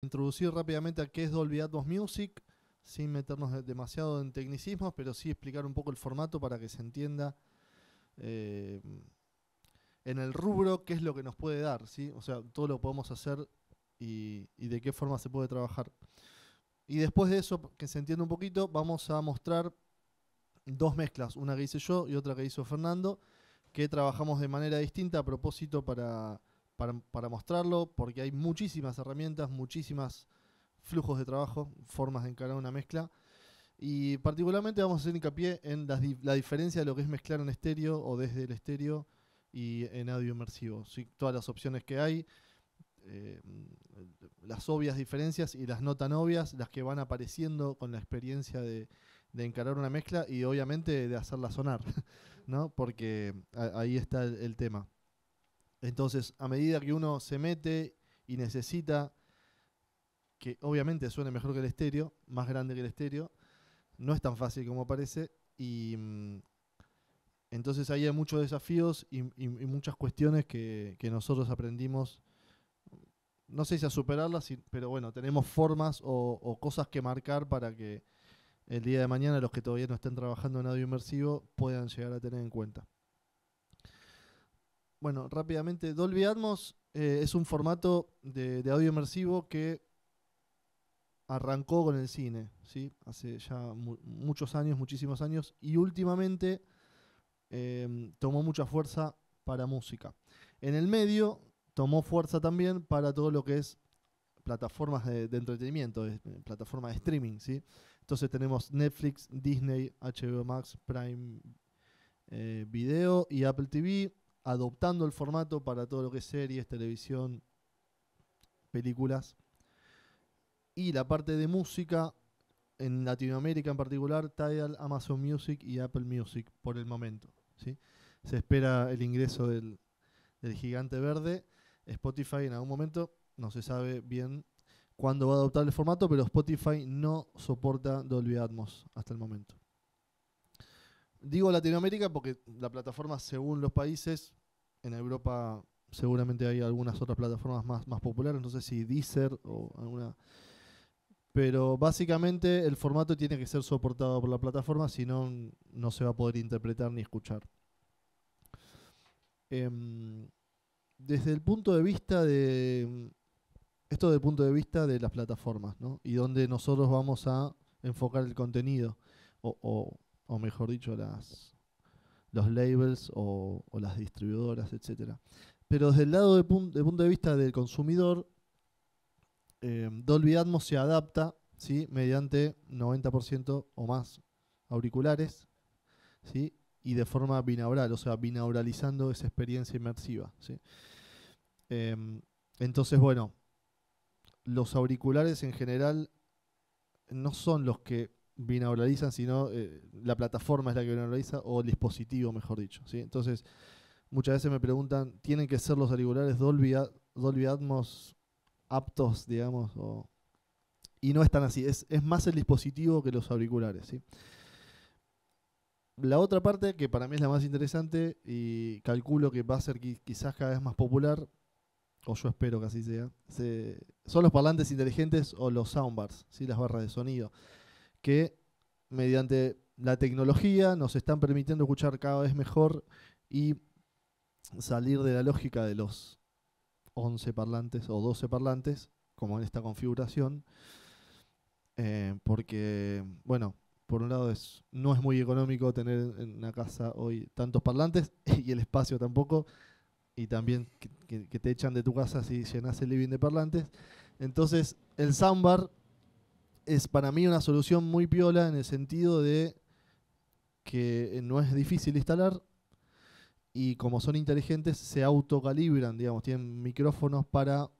introducir rápidamente a qué es Dolby Atmos Music, sin meternos demasiado en tecnicismos, pero sí explicar un poco el formato para que se entienda eh, en el rubro qué es lo que nos puede dar, ¿sí? o sea, todo lo podemos hacer y, y de qué forma se puede trabajar. Y después de eso, que se entienda un poquito, vamos a mostrar dos mezclas, una que hice yo y otra que hizo Fernando, que trabajamos de manera distinta a propósito para para, mostrarlo, porque hay muchísimas herramientas, muchísimas flujos de trabajo, formas de encarar una mezcla. Y particularmente vamos a hacer hincapié en la, diferencia de lo que es mezclar en estéreo o desde el estéreo y en audio inmersivo. Todas las opciones que hay, eh, las obvias diferencias y las no tan obvias, las que van apareciendo con la experiencia de, encarar una mezcla y obviamente de hacerla sonar, ¿no? porque eh, ahí está el tema. Entonces, a medida que uno se mete y necesita que obviamente suene mejor que el estéreo, más grande que el estéreo, no es tan fácil como parece y mm, entonces ahí hay muchos desafíos y, muchas cuestiones que, nosotros aprendimos, no sé si a superarlas, pero bueno, tenemos formas o, o, cosas que marcar para que el día de mañana los que todavía no estén trabajando en audio inmersivo puedan llegar a tener en cuenta. Bueno, rápidamente, Dolby Atmos eh, es un formato de, audio inmersivo que arrancó con el cine, ¿sí? hace ya muchos años, muchísimos años, y últimamente em, tomó mucha fuerza para música. En el medio tomó fuerza también para todo lo que es plataformas de, entretenimiento, eh, plataformas de streaming, ¿sí? Entonces tenemos Netflix, Disney, HBO Max, Prime eh, Video y Apple TV adoptando el formato para todo lo que es series, televisión, películas. Y la parte de música, en Latinoamérica en particular, Tidal, Amazon Music y Apple Music por el momento. ¿sí? Se espera el ingreso del, del gigante verde. Spotify en algún momento, no se sabe bien cuándo va a adoptar el formato, pero Spotify no soporta Dolby Atmos hasta el momento. Digo Latinoamérica porque la plataforma, según los países, en Europa seguramente hay algunas otras plataformas más, más populares, no sé si Deezer o alguna... Pero básicamente el formato tiene que ser soportado por la plataforma, si no, no se va a poder interpretar ni escuchar. Em, desde el punto de vista de... Esto desde el punto de vista de las plataformas, ¿no? Y donde nosotros vamos a enfocar el contenido, o, o mejor dicho, las, los labels o, las distribuidoras, etc. Pero desde el lado de, punto de vista del consumidor, eh, Dolby Atmos se adapta ¿sí? mediante 90% o más auriculares ¿sí? y de forma binaural, o sea, binauralizando esa experiencia inmersiva. Em, entonces, bueno, los auriculares en general no son los que binauralizan, sino eh, la plataforma es la que binauraliza, o el dispositivo, mejor dicho. ¿sí? Entonces, muchas veces me preguntan, ¿tienen que ser los auriculares Dolby, Dolby Atmos aptos, digamos? y no es tan así, es, más el dispositivo que los auriculares. La otra parte, que para mí es la más interesante y calculo que va a ser quizás cada vez más popular, o yo espero que así sea, son los parlantes inteligentes o los soundbars, ¿sí? las barras de sonido que mediante la tecnología nos están permitiendo escuchar cada vez mejor y salir de la lógica de los 11 parlantes o 12 parlantes, como en esta configuración, eh, porque, bueno, por un lado es, no es muy económico tener en una casa hoy tantos parlantes y el espacio tampoco, y también que te echan de tu casa si llenas el living de parlantes. Entonces, el soundbar es para mí una solución muy piola en el sentido de que no es difícil instalar y como son inteligentes se autocalibran, digamos, tienen micrófonos para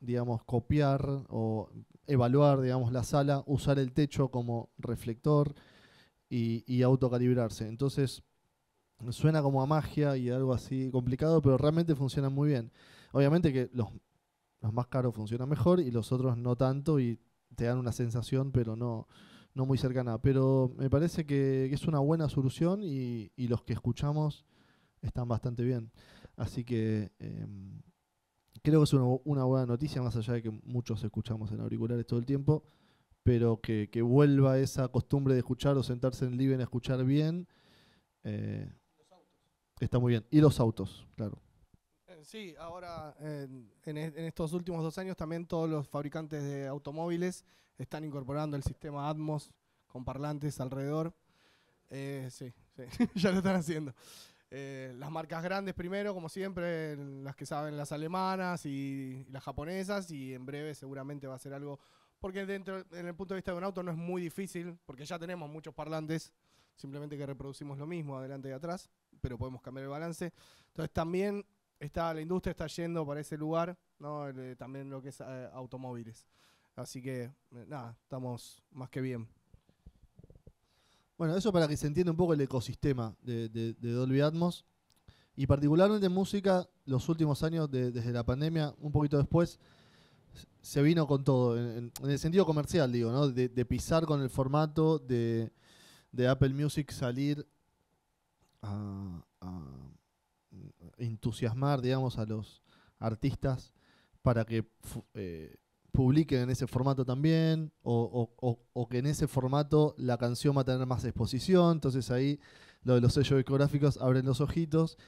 digamos copiar o evaluar, digamos, la sala, usar el techo como reflector y, autocalibrarse. Entonces, suena como a magia y algo así complicado, pero realmente funcionan muy bien. Obviamente que los, los más caros funcionan mejor y los otros no tanto y te dan una sensación, pero no, no muy cercana. Pero me parece que es una buena solución y, los que escuchamos están bastante bien. Así que em, creo que es una, buena noticia, más allá de que muchos escuchamos en auriculares todo el tiempo, pero que, vuelva esa costumbre de escuchar o sentarse en living a escuchar bien. Eh, está muy bien. Y los autos, claro. Sí, ahora en, estos últimos dos años también todos los fabricantes de automóviles están incorporando el sistema Atmos con parlantes alrededor. Eh, sí, ya lo están haciendo. Eh, las marcas grandes primero, como siempre, las que saben las alemanas y, las japonesas, y en breve seguramente va a ser algo, porque dentro, en el punto de vista de un auto no es muy difícil, porque ya tenemos muchos parlantes, simplemente que reproducimos lo mismo adelante y atrás, pero podemos cambiar el balance. Entonces también está, la industria está yendo para ese lugar, ¿no? Eh, también lo que es eh, automóviles. Así que, eh, nada, estamos más que bien. Bueno, eso para que se entienda un poco el ecosistema de, Dolby Atmos. Y particularmente en música, los últimos años, desde la pandemia, un poquito después, se vino con todo, en, el sentido comercial, digo, ¿no? De, pisar con el formato, de, Apple Music salir a, entusiasmar, digamos, a los artistas para que eh, publiquen en ese formato también, o, que en ese formato la canción va a tener más exposición, entonces ahí lo de los sellos discográficos abren los ojitos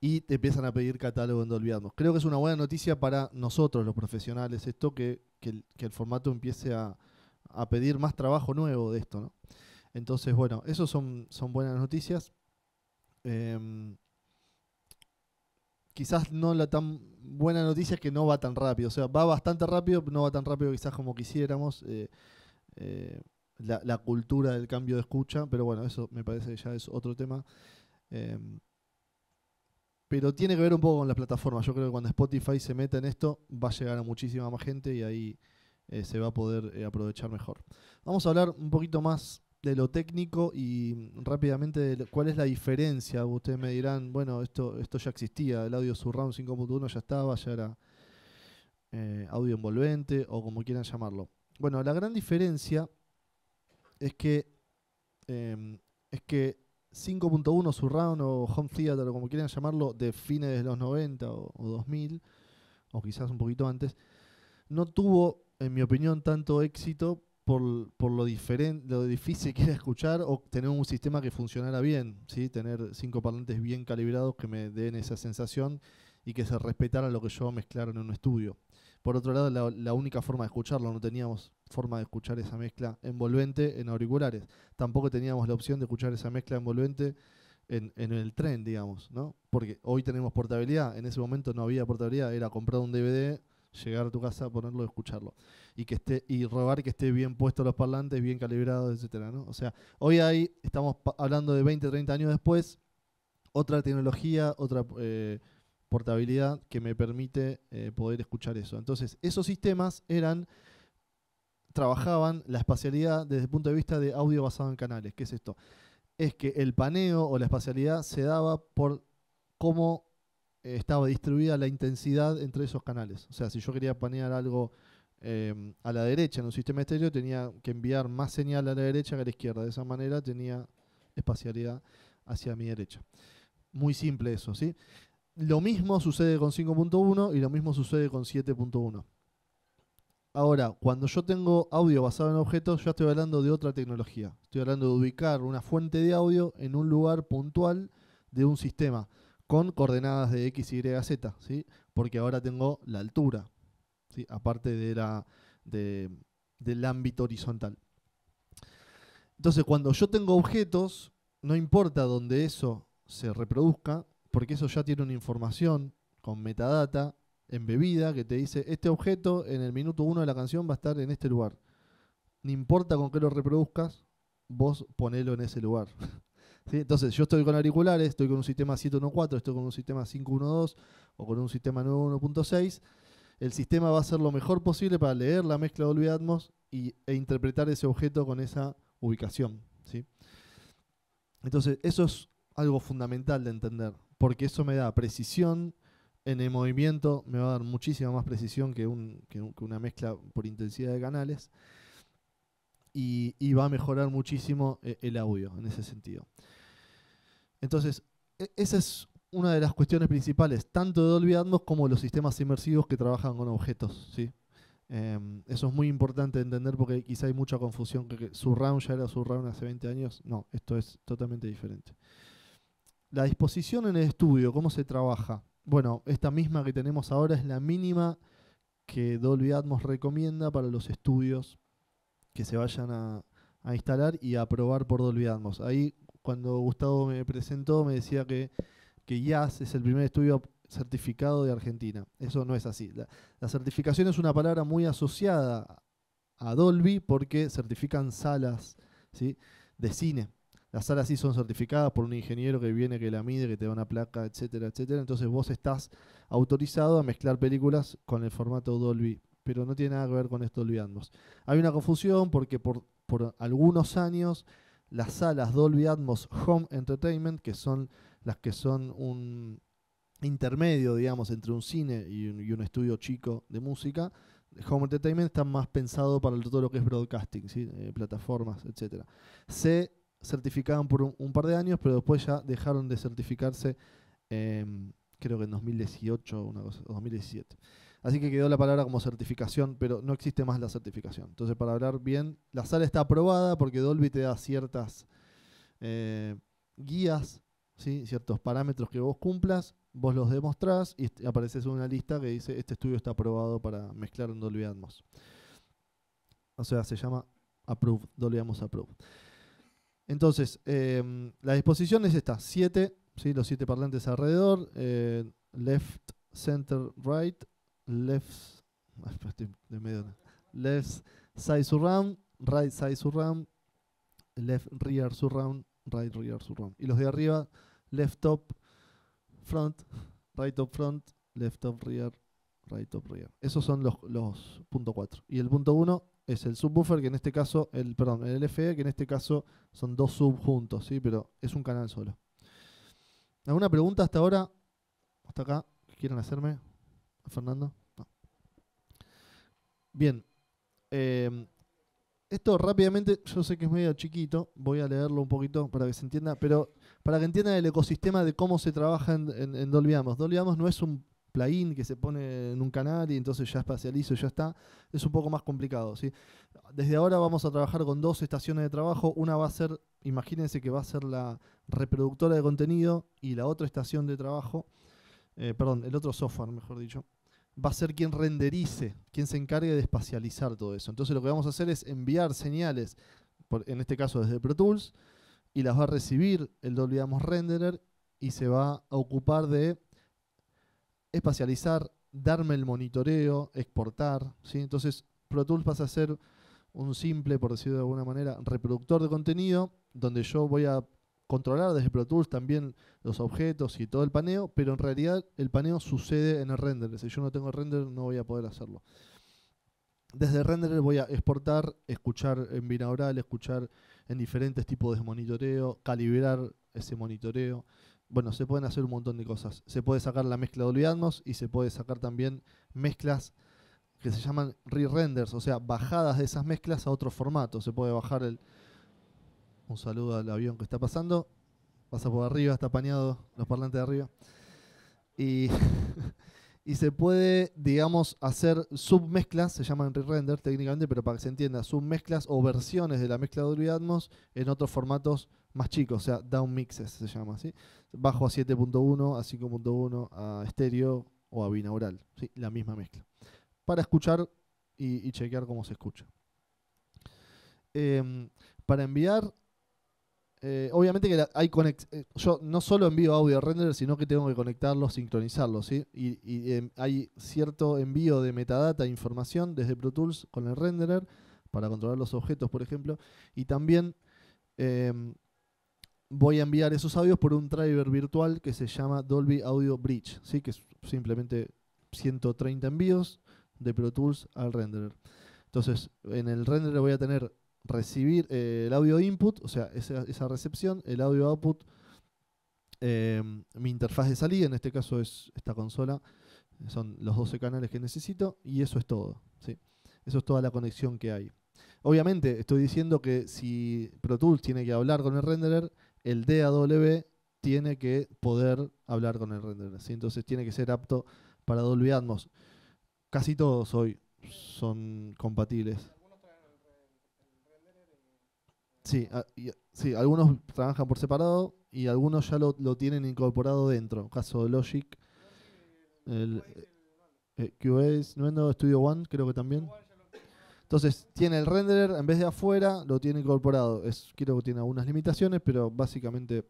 y te empiezan a pedir catálogo en Dolby Creo que es una buena noticia para nosotros, los profesionales, esto, que, el, formato empiece a, pedir más trabajo nuevo de esto, ¿no? Entonces, bueno, eso son, son buenas noticias. Em, quizás no la tan buena noticia es que no va tan rápido. O sea, va bastante rápido, no va tan rápido quizás como quisiéramos. Eh, eh, la, cultura del cambio de escucha, pero bueno, eso me parece que ya es otro tema. Em, pero tiene que ver un poco con la plataforma. Yo creo que cuando Spotify se meta en esto, va a llegar a muchísima más gente y ahí eh, se va a poder aprovechar mejor. Vamos a hablar un poquito más de lo técnico y rápidamente cuál es la diferencia. Ustedes me dirán, bueno, esto, esto ya existía, el audio surround 5.1 ya estaba, ya era eh, audio envolvente o como quieran llamarlo. Bueno, la gran diferencia es que, em, es que 5.1 surround o home theater o como quieran llamarlo de fines de los 90 o, o 2000 o quizás un poquito antes, no tuvo, en mi opinión, tanto éxito por, por lo, diferente, lo difícil que era escuchar o tener un sistema que funcionara bien, ¿sí? tener cinco parlantes bien calibrados que me den esa sensación y que se respetara lo que yo mezclara en un estudio. Por otro lado, la, única forma de escucharlo, no teníamos forma de escuchar esa mezcla envolvente en auriculares. Tampoco teníamos la opción de escuchar esa mezcla envolvente en, en el tren, digamos, ¿no? Porque hoy tenemos portabilidad, en ese momento no había portabilidad, era comprar un DVD, llegar a tu casa, ponerlo, escucharlo. Y que esté y robar que esté bien puesto los parlantes, bien calibrados, etcétera, ¿no? O sea, hoy ahí estamos hablando de 20, 30 años después, otra tecnología, otra eh, portabilidad que me permite eh, poder escuchar eso. Entonces, esos sistemas eran trabajaban la espacialidad desde el punto de vista de audio basado en canales. ¿Qué es esto? Es que el paneo o la espacialidad se daba por cómo estaba distribuida la intensidad entre esos canales. O sea, si yo quería panear algo em, a la derecha en un sistema estéreo, tenía que enviar más señal a la derecha que a la izquierda. De esa manera tenía espacialidad hacia mi derecha. Muy simple eso, ¿sí? Lo mismo sucede con 5.1 y lo mismo sucede con 7.1. Ahora, cuando yo tengo audio basado en objetos, ya estoy hablando de otra tecnología. Estoy hablando de ubicar una fuente de audio en un lugar puntual de un sistema con coordenadas de x, y, z, ¿sí? porque ahora tengo la altura, ¿sí? aparte de del ámbito horizontal. Entonces, cuando yo tengo objetos, no importa dónde eso se reproduzca, porque eso ya tiene una información con metadata embebida que te dice, este objeto en el minuto 1 de la canción va a estar en este lugar. No importa con qué lo reproduzcas, vos ponelo en ese lugar. Entonces, yo estoy con auriculares, estoy con un sistema 714, estoy con un sistema 512 o con un sistema 91.6. El sistema va a hacer lo mejor posible para leer la mezcla de Atmos y, e interpretar ese objeto con esa ubicación. Entonces, eso es algo fundamental de entender, porque eso me da precisión en el movimiento, me va a dar muchísima más precisión que una mezcla por intensidad de canales y, va a mejorar muchísimo eh, el audio en ese sentido. Entonces, e, esa es una de las cuestiones principales, tanto de Dolby Atmos como los sistemas inmersivos que trabajan con objetos. ¿sí? Em, eso es muy importante entender porque quizá hay mucha confusión, que, que Surround ya era Surround hace 20 años. No, esto es totalmente diferente. La disposición en el estudio, ¿cómo se trabaja? Bueno, esta misma que tenemos ahora es la mínima que Dolby Atmos recomienda para los estudios que se vayan a, instalar y a probar por Dolby Atmos. Ahí cuando Gustavo me presentó me decía que, que IAS es el primer estudio certificado de Argentina. Eso no es así. La, la, certificación es una palabra muy asociada a Dolby porque certifican salas ¿sí? de cine. Las salas sí son certificadas por un ingeniero que viene, que la mide, que te da una placa, etcétera, etcétera. Entonces vos estás autorizado a mezclar películas con el formato Dolby pero no tiene nada que ver con esto, Atmos. Hay una confusión porque por, por algunos años las salas Dolby Atmos Home Entertainment, que son las que son un intermedio, digamos, entre un cine y un, estudio chico de música, Home Entertainment está más pensado para todo lo que es broadcasting, ¿sí? Eh, plataformas, etc. Se certificaban por un, par de años, pero después ya dejaron de certificarse, creo que en 2018 o 2017. Así que quedó la palabra como certificación, pero no existe más la certificación. Entonces, para hablar bien, la sala está aprobada porque Dolby te da ciertas eh, guías, ciertos parámetros que vos cumplas, vos los demostrás y apareces una lista que dice este estudio está aprobado para mezclar en Dolby Atmos. O sea, se llama Approved, Dolby Atmos Approved. Entonces, em, la disposición es esta, Siete, ¿sí? los siete parlantes alrededor, eh, left, center, right, left, medio, left side surround, right side surround, left rear surround, right rear surround. Y los de arriba, left top front, right top front, left top rear, right top rear. Esos son los, puntos punto 4. Y el punto 1 es el subwoofer, que en este caso, el perdón, el LFE, que en este caso son dos subjuntos, ¿sí? pero es un canal solo. ¿Alguna pregunta hasta ahora? Hasta acá, ¿Quieren hacerme, Fernando? Bien. Em, esto rápidamente, yo sé que es medio chiquito, voy a leerlo un poquito para que se entienda, pero para que entiendan el ecosistema de cómo se trabaja en, en, Dolby Amos. Dolby no es un plugin que se pone en un canal y entonces ya espacializo y ya está. Es un poco más complicado. ¿sí? Desde ahora vamos a trabajar con dos estaciones de trabajo. Una va a ser, imagínense que va a ser la reproductora de contenido y la otra estación de trabajo, eh, perdón, el otro software, mejor dicho, va a ser quien renderice, quien se encargue de espacializar todo eso. Entonces lo que vamos a hacer es enviar señales, en este caso desde Pro Tools, y las va a recibir el damos Renderer y se va a ocupar de espacializar, darme el monitoreo, exportar. ¿sí? Entonces Pro Tools pasa a ser un simple, por decirlo de alguna manera, reproductor de contenido, donde yo voy a controlar desde Pro Tools también los objetos y todo el paneo, pero en realidad el paneo sucede en el renderer. Si yo no tengo el render, no voy a poder hacerlo. Desde render renderer voy a exportar, escuchar en binaural, escuchar en diferentes tipos de monitoreo, calibrar ese monitoreo. Bueno, se pueden hacer un montón de cosas. Se puede sacar la mezcla de Atmos y se puede sacar también mezclas que se llaman re-renders, o sea, bajadas de esas mezclas a otro formato. Se puede bajar el, un saludo al avión que está pasando. Pasa por arriba, está apañado los parlantes de arriba. Y, se puede, digamos, hacer submezclas, se llaman re-render técnicamente, pero para que se entienda, submezclas o versiones de la mezcla de Dolby en otros formatos más chicos, o sea, down mixes se llama, ¿sí? Bajo a 7.1, a 5.1, a estéreo o a binaural, La misma mezcla. Para escuchar y, chequear cómo se escucha. Em, para enviar eh, obviamente que hay eh, yo no solo envío audio render, sino que tengo que conectarlo, sincronizarlo, ¿sí? Y, em, hay cierto envío de metadata, e información desde Pro Tools con el renderer para controlar los objetos, por ejemplo. Y también em, voy a enviar esos audios por un driver virtual que se llama Dolby Audio Bridge, ¿sí? Que es simplemente 130 envíos de Pro Tools al renderer. Entonces, en el renderer voy a tener recibir eh, el audio input, o sea, esa, recepción, el audio output, em, mi interfaz de salida, en este caso es esta consola, son los 12 canales que necesito y eso es todo. ¿sí? Eso es toda la conexión que hay. Obviamente estoy diciendo que si Pro Tools tiene que hablar con el renderer, el DAW tiene que poder hablar con el renderer. Entonces tiene que ser apto para Dolby Atmos. Casi todos hoy son compatibles. Sí, sí, algunos trabajan por separado y algunos ya lo, lo tienen incorporado dentro. Caso de Logic, el, eh, QA Studio One, creo que también. Entonces, tiene el renderer en vez de afuera, lo tiene incorporado. Es, creo que tiene algunas limitaciones, pero básicamente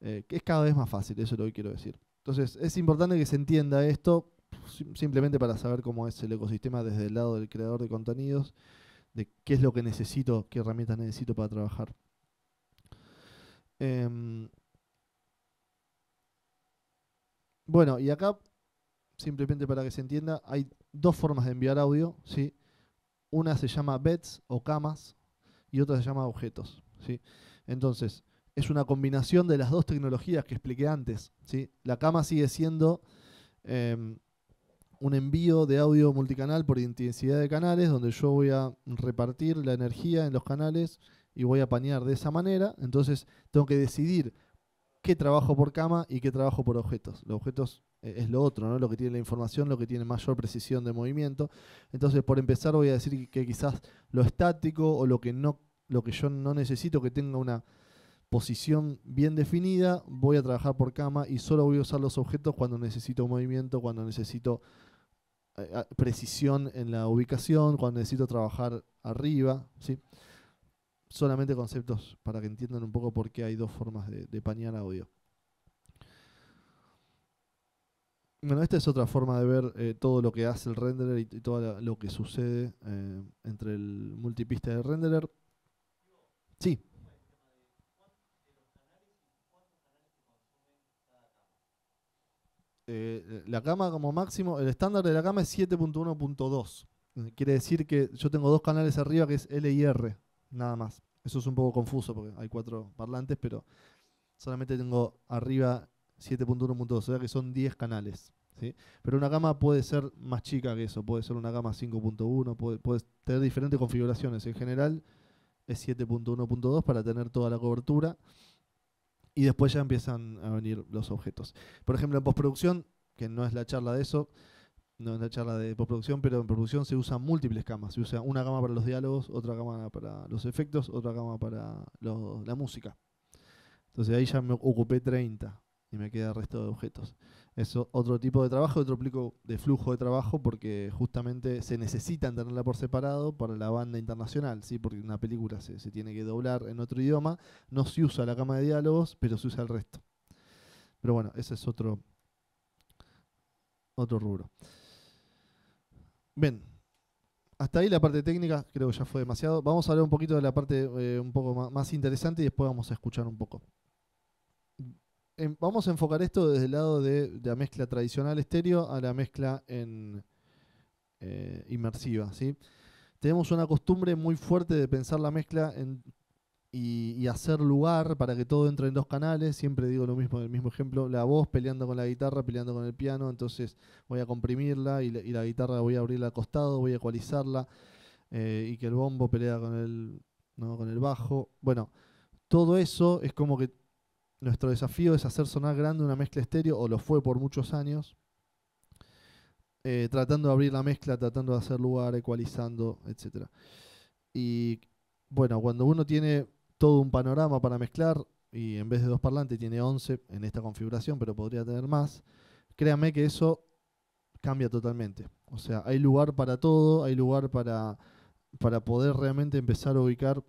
eh, es cada vez más fácil, eso es lo que quiero decir. Entonces, es importante que se entienda esto simplemente para saber cómo es el ecosistema desde el lado del creador de contenidos de qué es lo que necesito, qué herramientas necesito para trabajar. Em, bueno, y acá, simplemente para que se entienda, hay dos formas de enviar audio, ¿sí? Una se llama Beds o camas y otra se llama objetos, ¿sí? Entonces, es una combinación de las dos tecnologías que expliqué antes, ¿sí? La cama sigue siendo em, un envío de audio multicanal por intensidad de canales, donde yo voy a repartir la energía en los canales y voy a panear de esa manera. Entonces tengo que decidir qué trabajo por cama y qué trabajo por objetos. Los objetos eh, es lo otro, ¿no? Lo que tiene la información, lo que tiene mayor precisión de movimiento. Entonces, por empezar, voy a decir que quizás lo estático o lo que no, lo que yo no necesito que tenga una posición bien definida, voy a trabajar por cama y solo voy a usar los objetos cuando necesito movimiento, cuando necesito eh, precisión en la ubicación, cuando necesito trabajar arriba, ¿sí? Solamente conceptos para que entiendan un poco por qué hay dos formas de, pañar audio. Bueno, esta es otra forma de ver eh, todo lo que hace el renderer y, todo lo que sucede eh, entre el multipista de renderer. Sí. Eh, la cama como máximo, el estándar de la cama es 7.1.2. Quiere decir que yo tengo dos canales arriba que es L y R, nada más. Eso es un poco confuso porque hay cuatro parlantes, pero solamente tengo arriba 7.1.2, o sea que son 10 canales. Pero una gama puede ser más chica que eso, puede ser una gama 5.1, puede, tener diferentes configuraciones. En general es 7.1.2 para tener toda la cobertura y después ya empiezan a venir los objetos. Por ejemplo, en postproducción, que no es la charla de eso, no es la charla de postproducción, pero en producción se usan múltiples camas. Se usa una cama para los diálogos, otra cama para los efectos, otra cama para la música. Entonces ahí ya me ocupé 30 y me queda el resto de objetos es otro tipo de trabajo, otro plico de flujo de trabajo, porque justamente se necesita tenerla por separado para la banda internacional, ¿sí? porque una película se, tiene que doblar en otro idioma, no se usa la cama de diálogos, pero se usa el resto. Pero bueno, ese es otro, otro rubro. Bien, hasta ahí la parte técnica, creo que ya fue demasiado. Vamos a hablar un poquito de la parte eh, un poco más interesante y después vamos a escuchar un poco vamos a enfocar esto desde el lado de, la mezcla tradicional estéreo a la mezcla en eh, inmersiva, ¿sí? Tenemos una costumbre muy fuerte de pensar la mezcla en, y, hacer lugar para que todo entre en dos canales. Siempre digo lo mismo, el mismo ejemplo, la voz peleando con la guitarra, peleando con el piano, entonces voy a comprimirla y la, guitarra voy a abrirla al costado, voy a ecualizarla, eh, y que el bombo pelea con el, ¿no? con el bajo. Bueno, todo eso es como que nuestro desafío es hacer sonar grande una mezcla estéreo, o lo fue por muchos años, eh, tratando de abrir la mezcla, tratando de hacer lugar, ecualizando, etc. Y bueno, cuando uno tiene todo un panorama para mezclar, y en vez de dos parlantes tiene 11 en esta configuración, pero podría tener más, créanme que eso cambia totalmente. O sea, hay lugar para todo, hay lugar para, para poder realmente empezar a ubicar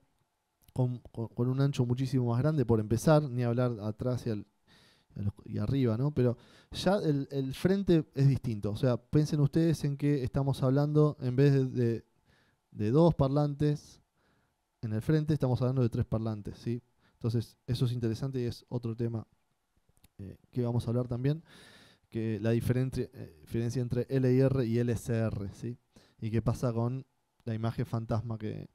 con, un ancho muchísimo más grande, por empezar, ni hablar atrás y, y arriba, ¿no? Pero ya el, frente es distinto. O sea, piensen ustedes en que estamos hablando, en vez de, dos parlantes en el frente, estamos hablando de tres parlantes, ¿sí? Entonces, eso es interesante y es otro tema eh, que vamos a hablar también, que la eh, diferencia entre LIR y LCR, ¿sí? Y qué pasa con la imagen fantasma que,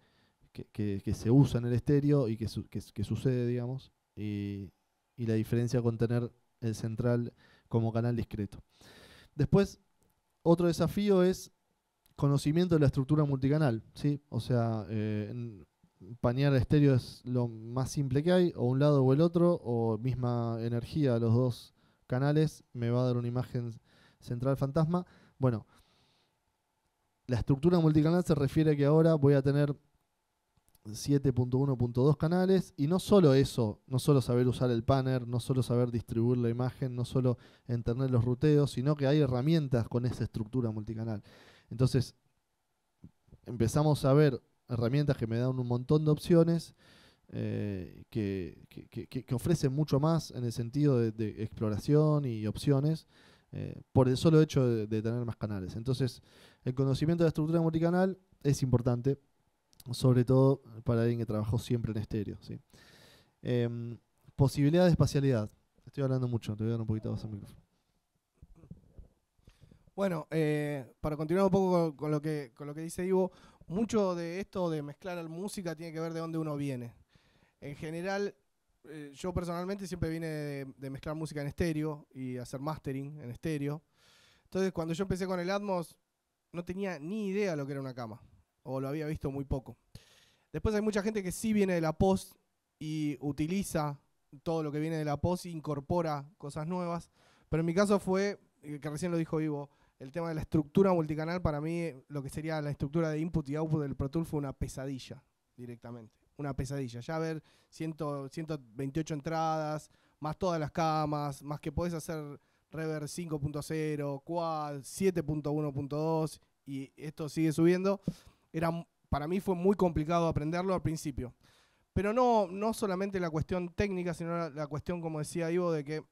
que, se usa en el estéreo y que, sucede, digamos, y, la diferencia con tener el central como canal discreto. Después, otro desafío es conocimiento de la estructura multicanal, ¿sí? O sea, eh, panear estéreo es lo más simple que hay, o un lado o el otro, o misma energía, a los dos canales, me va a dar una imagen central fantasma. Bueno, la estructura multicanal se refiere a que ahora voy a tener 7.1.2 canales y no solo eso, no solo saber usar el panner, no solo saber distribuir la imagen, no solo entender los ruteos, sino que hay herramientas con esa estructura multicanal. Entonces, empezamos a ver herramientas que me dan un montón de opciones, eh, que, ofrecen mucho más en el sentido de, exploración y opciones, eh, por el solo hecho de, de tener más canales. Entonces, el conocimiento de la estructura multicanal es importante sobre todo para alguien que trabajó siempre en estéreo. ¿sí? Em, posibilidad de espacialidad. Estoy hablando mucho, te voy a dar un poquito más el micrófono. Bueno, eh, para continuar un poco con, lo que, dice Ivo, mucho de esto de mezclar música tiene que ver de dónde uno viene. En general, eh, yo personalmente siempre vine de, de, mezclar música en estéreo y hacer mastering en estéreo. Entonces, cuando yo empecé con el Atmos, no tenía ni idea lo que era una cama o lo había visto muy poco. Después hay mucha gente que sí viene de la post y utiliza todo lo que viene de la post e incorpora cosas nuevas, pero en mi caso fue, que recién lo dijo vivo el tema de la estructura multicanal para mí, eh, lo que sería la estructura de input y output del Pro Tool fue una pesadilla directamente, una pesadilla. Ya ver 128 entradas, más todas las camas, más que podés hacer Rever 5.0, Quad, 7.1.2 y esto sigue subiendo. Era, para mí fue muy complicado aprenderlo al principio. Pero no, no solamente la cuestión técnica, sino la, cuestión, como decía Ivo, de que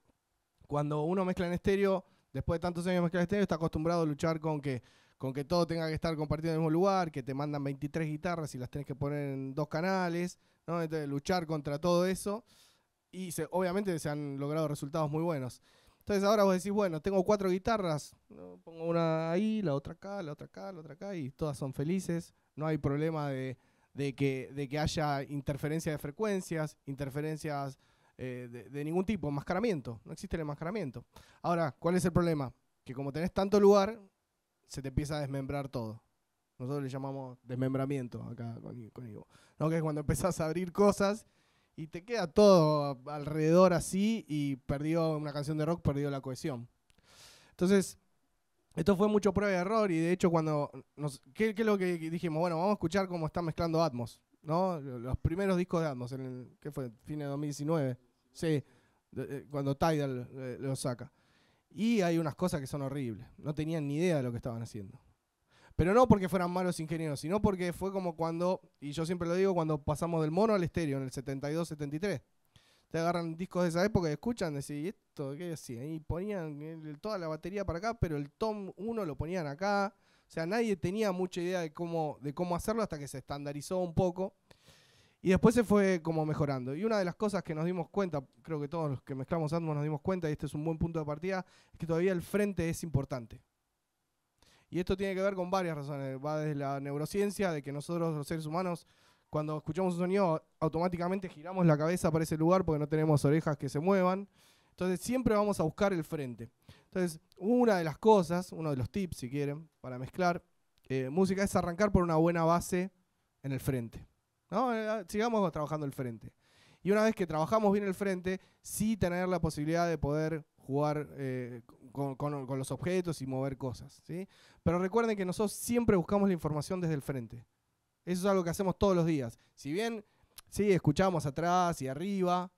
cuando uno mezcla en estéreo, después de tantos años de mezclar en estéreo, está acostumbrado a luchar con que, con que todo tenga que estar compartido en el mismo lugar, que te mandan 23 guitarras y las tenés que poner en dos canales, luchar contra todo eso. Y obviamente se han logrado resultados muy buenos. Entonces ahora vos decís, bueno, tengo cuatro guitarras, pongo una ahí, la otra acá, la otra acá, la otra acá, y todas son felices, no hay problema de, que, de que, haya interferencia de frecuencias, interferencias eh, de, ningún tipo, enmascaramiento, no existe el enmascaramiento. Ahora, ¿cuál es el problema? Que como tenés tanto lugar, se te empieza a desmembrar todo. Nosotros le llamamos desmembramiento acá conmigo. con Que es cuando empezás a abrir cosas y te queda todo alrededor así y perdió una canción de rock, perdió la cohesión. Entonces, esto fue mucho prueba de error y de hecho cuando nos, ¿qué, es lo que dijimos? Bueno, vamos a escuchar cómo está mezclando Atmos, ¿no? Los primeros discos de Atmos, en ¿qué fue? Fin de 2019, sí, eh, cuando Tidal eh, lo saca. Y hay unas cosas que son horribles, no tenían ni idea de lo que estaban haciendo. Pero no porque fueran malos ingenieros, sino porque fue como cuando, y yo siempre lo digo, cuando pasamos del mono al estéreo en el 72-73. Te agarran discos de esa época y escuchan, decís, ¿esto qué hacían? Y ponían toda la batería para acá, pero el tom 1 lo ponían acá. O sea, nadie tenía mucha idea de cómo, de cómo hacerlo hasta que se estandarizó un poco. Y después se fue como mejorando. Y una de las cosas que nos dimos cuenta, creo que todos los que mezclamos ambos nos dimos cuenta, y este es un buen punto de partida, es que todavía el frente es importante. Y esto tiene que ver con varias razones. Va desde la neurociencia, de que nosotros los seres humanos, cuando escuchamos un sonido, automáticamente giramos la cabeza para ese lugar porque no tenemos orejas que se muevan. Entonces siempre vamos a buscar el frente. Entonces, una de las cosas, uno de los tips, si quieren, para mezclar eh, música es arrancar por una buena base en el frente. Eh, sigamos trabajando el frente. Y una vez que trabajamos bien el frente, sí tener la posibilidad de poder jugar eh, con, los objetos y mover cosas. ¿sí? Pero recuerden que nosotros siempre buscamos la información desde el frente. Eso es algo que hacemos todos los días. Si bien, sí, escuchamos atrás y arriba,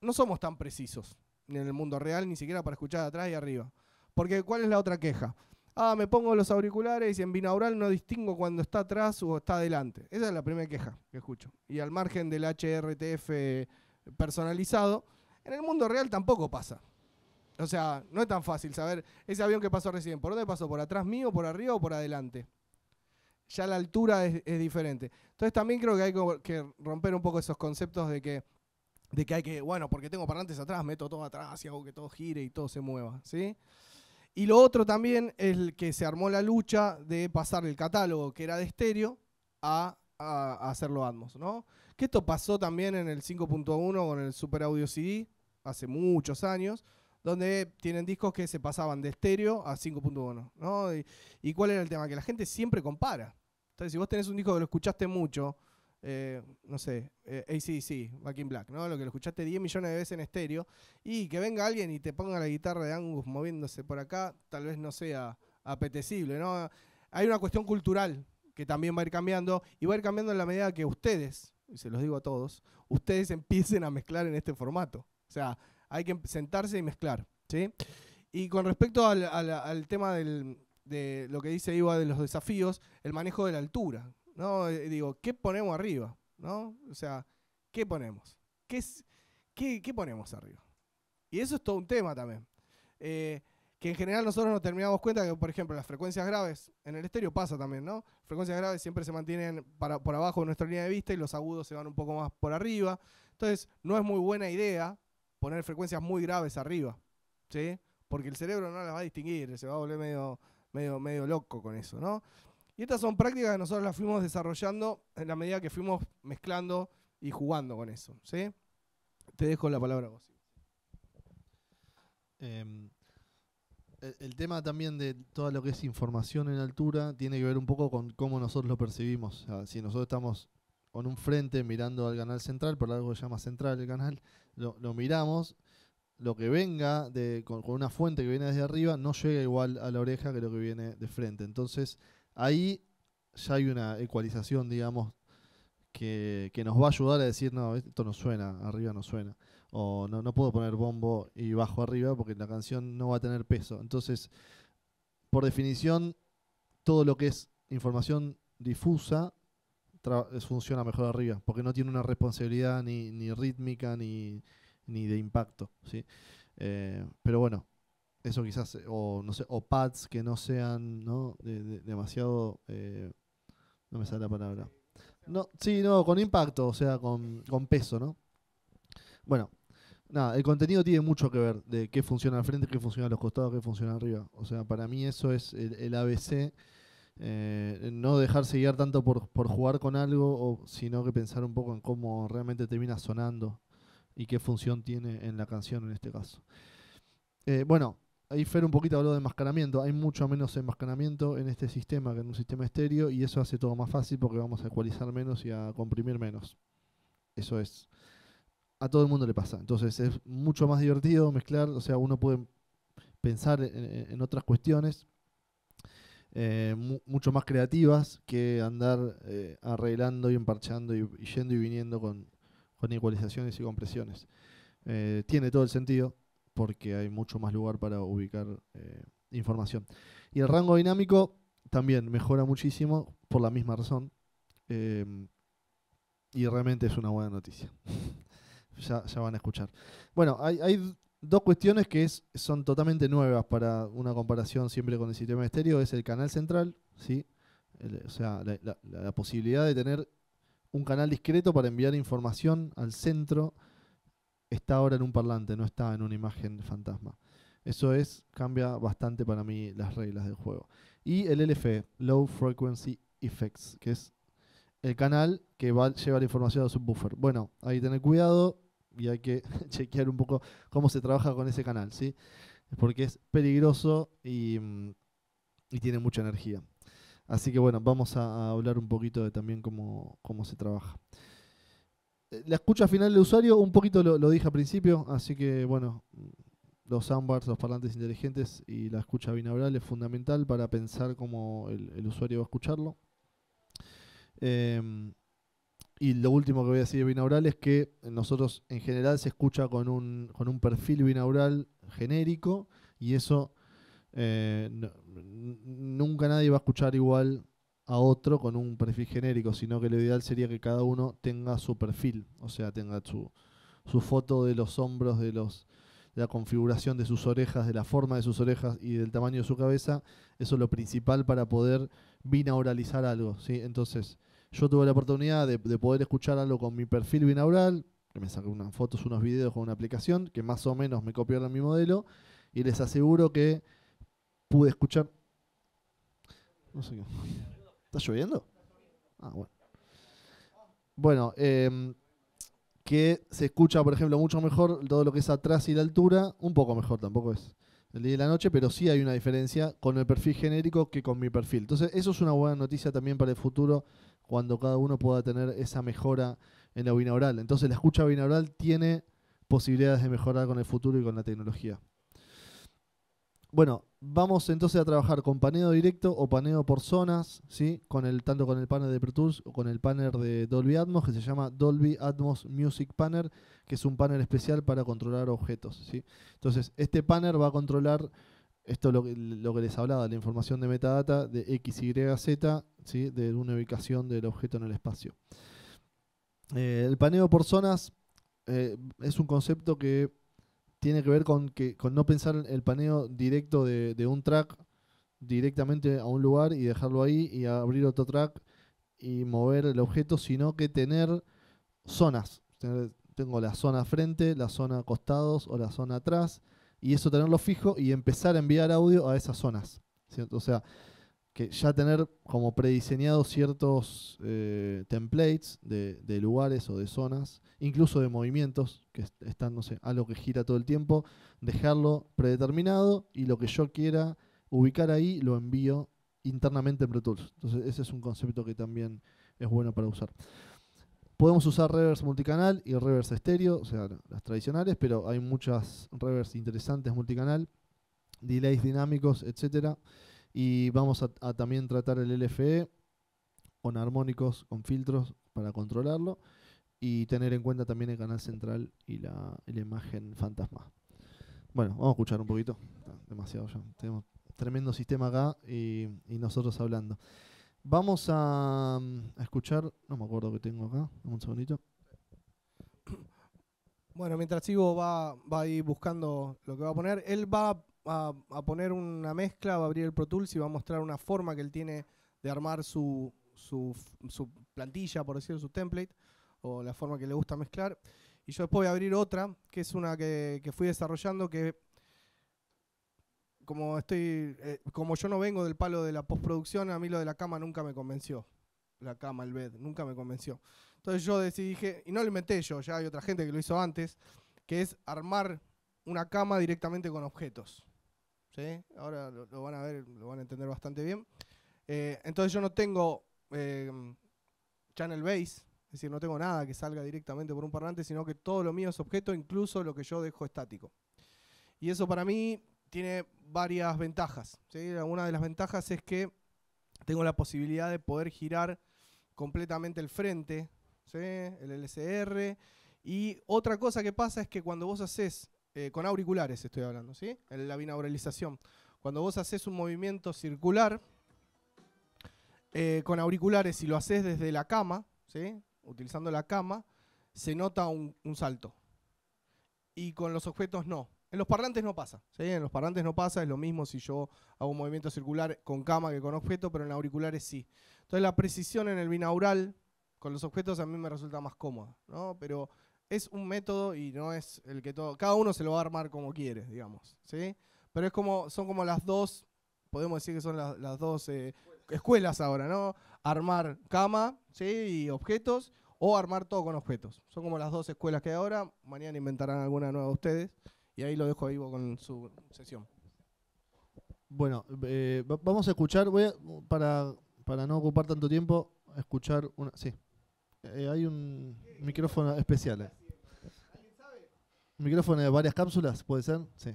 no somos tan precisos en el mundo real, ni siquiera para escuchar atrás y arriba. Porque ¿cuál es la otra queja? Ah, me pongo los auriculares y en binaural no distingo cuando está atrás o está adelante. Esa es la primera queja que escucho. Y al margen del HRTF personalizado, en el mundo real tampoco pasa. O sea, no es tan fácil saber ese avión que pasó recién, ¿por dónde pasó? ¿Por atrás mío, por arriba o por adelante? Ya la altura es, diferente. Entonces también creo que hay que romper un poco esos conceptos de que, de que hay que, bueno, porque tengo parlantes atrás, meto todo atrás y hago que todo gire y todo se mueva, ¿sí? Y lo otro también es que se armó la lucha de pasar el catálogo que era de estéreo a, hacerlo Atmos, ¿no? Que esto pasó también en el 5.1 con el Super Audio CD hace muchos años donde tienen discos que se pasaban de estéreo a 5.1, ¿no? Y, cuál era el tema? Que la gente siempre compara. Entonces, si vos tenés un disco que lo escuchaste mucho, eh, no sé, eh, ACDC, Back in Black, ¿no? Lo que lo escuchaste 10 millones de veces en estéreo, y que venga alguien y te ponga la guitarra de Angus moviéndose por acá, tal vez no sea apetecible, ¿no? Hay una cuestión cultural que también va a ir cambiando, y va a ir cambiando en la medida que ustedes, y se los digo a todos, ustedes empiecen a mezclar en este formato. O sea, hay que sentarse y mezclar. ¿sí? Y con respecto al, tema de lo que dice Iba de los desafíos, el manejo de la altura. ¿no? Eh, digo, ¿qué ponemos arriba? ¿no? O sea, ¿qué ponemos? ¿Qué, qué, ponemos arriba? Y eso es todo un tema también. Eh, que en general nosotros nos terminamos cuenta que, por ejemplo, las frecuencias graves, en el estéreo pasa también, ¿no? Frecuencias graves siempre se mantienen por abajo de nuestra línea de vista y los agudos se van un poco más por arriba. Entonces, no es muy buena idea poner frecuencias muy graves arriba, ¿sí? Porque el cerebro no las va a distinguir, se va a volver medio, medio, medio loco con eso, ¿no? Y estas son prácticas que nosotros las fuimos desarrollando en la medida que fuimos mezclando y jugando con eso, ¿sí? Te dejo la palabra a vos. Em, e, el tema también de todo lo que es información en altura tiene que ver un poco con cómo nosotros lo percibimos. si nosotros estamos con un frente mirando al canal central, por algo que se llama central el canal, lo, miramos, lo que venga de, con, una fuente que viene desde arriba no llega igual a la oreja que lo que viene de frente. Entonces ahí ya hay una ecualización, digamos, que, que nos va a ayudar a decir, no, esto no suena, arriba no suena. O no, no puedo poner bombo y bajo arriba porque la canción no va a tener peso. Entonces, por definición, todo lo que es información difusa funciona mejor arriba, porque no tiene una responsabilidad ni, rítmica ni, ni, de impacto. ¿sí? Eh, pero bueno, eso quizás, eh, o no sé, o pads que no sean ¿no? demasiado. Eh, no me sale la palabra. No, sí, no, con impacto, o sea, con, peso, ¿no? Bueno, nada, el contenido tiene mucho que ver de qué funciona al frente, qué funciona a los costados, qué funciona arriba. O sea, para mí eso es el ABC eh, no dejarse guiar tanto por, por jugar con algo, o, sino que pensar un poco en cómo realmente termina sonando y qué función tiene en la canción en este caso. Eh, bueno, ahí Fer un poquito habló de enmascaramiento. Hay mucho menos enmascaramiento en este sistema que en un sistema estéreo y eso hace todo más fácil porque vamos a ecualizar menos y a comprimir menos. Eso es. A todo el mundo le pasa. Entonces es mucho más divertido mezclar. O sea, uno puede pensar en otras cuestiones eh, mucho más creativas que andar eh, arreglando y emparchando y, yendo y viniendo con, con igualizaciones y compresiones. Eh, tiene todo el sentido porque hay mucho más lugar para ubicar información. Y el rango dinámico también mejora muchísimo por la misma razón. Em, y realmente es una buena noticia. ya, van a escuchar. Bueno, hay Dos cuestiones que son totalmente nuevas para una comparación siempre con el sistema estéreo es el canal central, ¿sí? o sea, la, posibilidad de tener un canal discreto para enviar información al centro está ahora en un parlante, no está en una imagen fantasma. Eso es, cambia bastante para mí las reglas del juego. Y el LFE, Low Frequency Effects, que es el canal que va, lleva la información al subwoofer. Bueno, hay que tener cuidado, y hay que chequear un poco cómo se trabaja con ese canal, ¿sí? Porque es peligroso mm, y, tiene mucha energía. Así que bueno, vamos a, hablar un poquito de también cómo, cómo se trabaja. Eh, la escucha final del usuario, un poquito lo, dije al principio, así que bueno, mm, los soundbars, los parlantes inteligentes y la escucha binaural es fundamental para pensar cómo el, usuario va a escucharlo. Em, y lo último que voy a decir de binaural es que nosotros en general se escucha con un, con un perfil binaural genérico y eso eh, nunca nadie va a escuchar igual a otro con un perfil genérico, sino que lo ideal sería que cada uno tenga su perfil, o sea, tenga su, su foto de los hombros, de, los, la configuración de sus orejas, de la forma de sus orejas y del tamaño de su cabeza. Eso es lo principal para poder binauralizar algo. ¿sí? Entonces, yo tuve la oportunidad de, poder escuchar algo con mi perfil binaural, que me saqué unas fotos, unos videos con una aplicación, que más o menos me copiaron mi modelo, y les aseguro que pude escuchar... No sé qué. ¿Está lloviendo? Ah, bueno. Bueno, em, que se escucha, por ejemplo, mucho mejor todo lo que es atrás y la altura, un poco mejor tampoco es el día y la noche, pero sí hay una diferencia con el perfil genérico que con mi perfil. Entonces, eso es una buena noticia también para el futuro cuando cada uno pueda tener esa mejora en la binaural. Entonces la escucha binaural tiene posibilidades de mejorar con el futuro y con la tecnología. Bueno, vamos entonces a trabajar con paneo directo o paneo por zonas, ¿sí? con el, tanto con el panel de Pro o con el panel de Dolby Atmos, que se llama Dolby Atmos Music Panel, que es un panel especial para controlar objetos. Entonces, este panel va a controlar esto es lo que, les hablaba, la información de metadata de X, Y, Z, de una ubicación del objeto en el espacio. Eh, el paneo por zonas eh, es un concepto que tiene que ver con, que, con no pensar el paneo directo de, de, un track directamente a un lugar y dejarlo ahí y abrir otro track y mover el objeto, sino que tener zonas. Tengo la zona frente, la zona costados o la zona atrás y eso tenerlo fijo y empezar a enviar audio a esas zonas. O sea, que ya tener como prediseñados ciertos eh, templates de, lugares o de zonas, incluso de movimientos, que están, no sé, algo que gira todo el tiempo, dejarlo predeterminado y lo que yo quiera ubicar ahí lo envío internamente en Pro Tools. Entonces ese es un concepto que también es bueno para usar. Podemos usar revers multicanal y reverse estéreo, o sea, las tradicionales, pero hay muchas reverse interesantes multicanal, delays dinámicos, etcétera. Y vamos a, también tratar el LFE con armónicos, con filtros para controlarlo y tener en cuenta también el canal central y la, imagen fantasma. Bueno, vamos a escuchar un poquito. demasiado ya. Tenemos tremendo sistema acá y nosotros hablando. Vamos mm, a, escuchar, no me acuerdo que tengo acá, un segundito. Bueno, mientras Ivo va, va a ir buscando lo que va a poner, él va a, poner una mezcla, va a abrir el Pro Tools y va a mostrar una forma que él tiene de armar su, plantilla, por decirlo, su template, o la forma que le gusta mezclar. Y yo después voy a abrir otra, que es una que, que fui desarrollando, que como estoy, eh, como yo no vengo del palo de la postproducción, a mí lo de la cama nunca me convenció. La cama, el bed, nunca me convenció. Entonces yo decidí, y no lo inventé yo, ya hay otra gente que lo hizo antes, que es armar una cama directamente con objetos. Ahora lo, van a ver, lo van a entender bastante bien. Eh, entonces yo no tengo eh, channel base, es decir, no tengo nada que salga directamente por un parlante, sino que todo lo mío es objeto, incluso lo que yo dejo estático. Y eso para mí tiene varias ventajas. Una de las ventajas es que tengo la posibilidad de poder girar completamente el frente, el LCR. Y otra cosa que pasa es que cuando vos haces, eh, con auriculares estoy hablando, ¿sí? En la binauralización. Cuando vos haces un movimiento circular eh, con auriculares y lo haces desde la cama, ¿sí? Utilizando la cama, se nota un salto. Y con los objetos no. En los parlantes no pasa, ¿sí? En los parlantes no pasa, es lo mismo si yo hago un movimiento circular con cama que con objeto, pero en auriculares sí. Entonces la precisión en el binaural con los objetos a mí me resulta más cómoda, ¿no? Pero es un método y no es el que todo, cada uno se lo va a armar como quiere, digamos, ¿sí? Pero es como, son como las dos, podemos decir que son las, dos eh, escuelas ahora, ¿no? Armar cama, ¿sí? Y objetos, o armar todo con objetos. Son como las dos escuelas que hay ahora, mañana inventarán alguna nueva ustedes. Y ahí lo dejo a con su sesión. Bueno, eh, vamos a escuchar, voy para, para no ocupar tanto tiempo, escuchar una... Sí, eh, hay un micrófono especial. Eh. Un micrófono de varias cápsulas, ¿puede ser? Sí.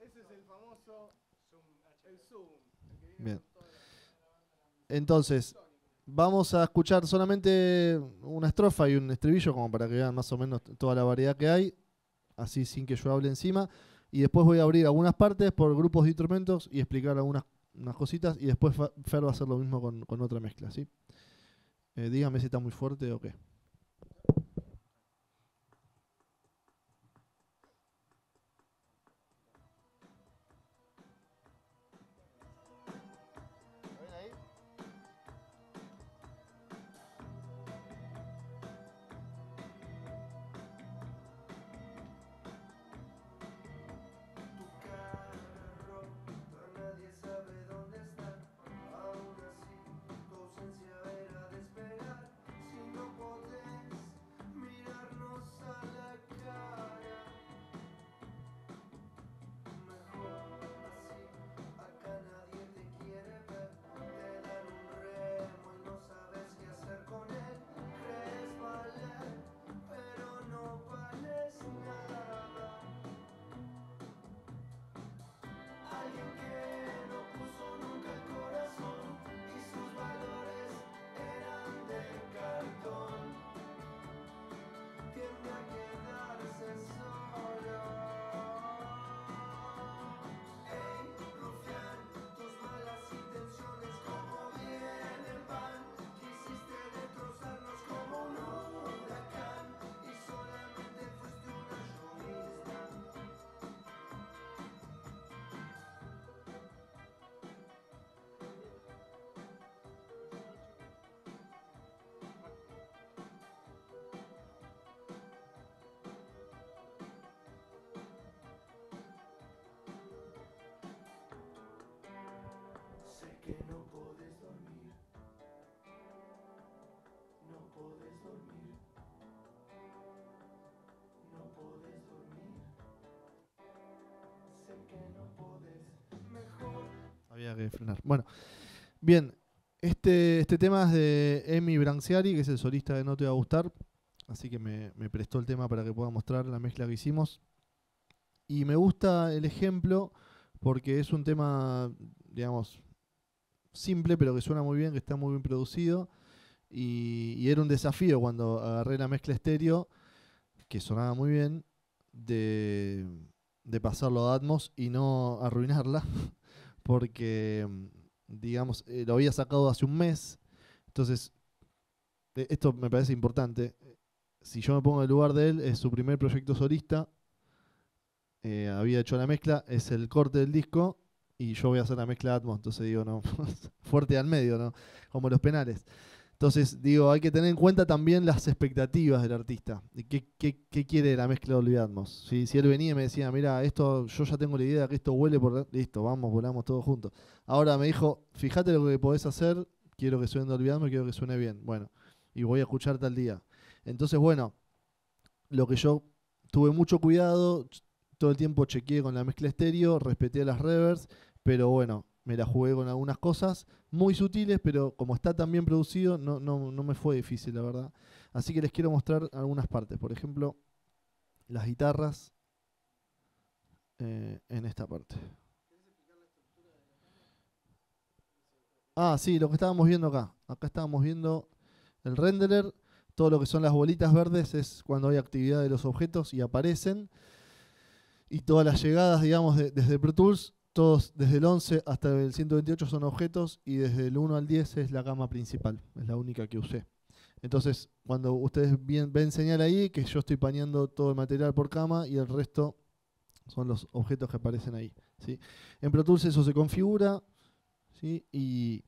Ese es el famoso Bien. Entonces, vamos a escuchar solamente una estrofa y un estribillo como para que vean más o menos toda la variedad que hay así sin que yo hable encima. Y después voy a abrir algunas partes por grupos de instrumentos y explicar algunas unas cositas. Y después Fer va a hacer lo mismo con, otra mezcla, ¿sí? Eh, dígame si está muy fuerte o qué. podés dormir, no podés dormir, no podés dormir, sé que no podés, mejor. Había que frenar. Bueno, bien, este, este tema es de Emi Branciari, que es el solista de No Te Va a Gustar, así que me, me prestó el tema para que pueda mostrar la mezcla que hicimos. Y me gusta el ejemplo porque es un tema, digamos, simple, pero que suena muy bien, que está muy bien producido. Y, era un desafío cuando agarré la mezcla estéreo, que sonaba muy bien, de, pasarlo a Atmos y no arruinarla, porque, digamos, eh, lo había sacado hace un mes. Entonces, eh, esto me parece importante. Si yo me pongo en el lugar de él, es su primer proyecto solista. Eh, había hecho la mezcla, es el corte del disco y yo voy a hacer la mezcla de Atmos, entonces digo, no, fuerte al medio, ¿no? Como los penales. Entonces, digo, hay que tener en cuenta también las expectativas del artista. ¿Qué, qué, qué quiere la mezcla de Atmos? Si, él venía y me decía, mira, esto, yo ya tengo la idea de que esto huele por. Listo, vamos, volamos todos juntos. Ahora me dijo, fíjate lo que podés hacer, quiero que suene Olvidatmos Atmos, quiero que suene bien. Bueno, y voy a escuchar tal día. Entonces, bueno, lo que yo tuve mucho cuidado, todo el tiempo chequeé con la mezcla estéreo, respeté las reverbs, pero bueno, me la jugué con algunas cosas muy sutiles, pero como está tan bien producido, no, no, no me fue difícil, la verdad. Así que les quiero mostrar algunas partes. Por ejemplo, las guitarras eh, en esta parte. Ah, sí, lo que estábamos viendo acá. Acá estábamos viendo el renderer. Todo lo que son las bolitas verdes es cuando hay actividad de los objetos y aparecen y todas las llegadas, digamos, desde Pro Tools, todos desde el 11 hasta el 128 son objetos y desde el 1 al 10 es la gama principal, es la única que usé. Entonces, cuando ustedes bien, ven señal ahí, que yo estoy paneando todo el material por cama y el resto son los objetos que aparecen ahí. En Pro Tools eso se configura ¿sí? y,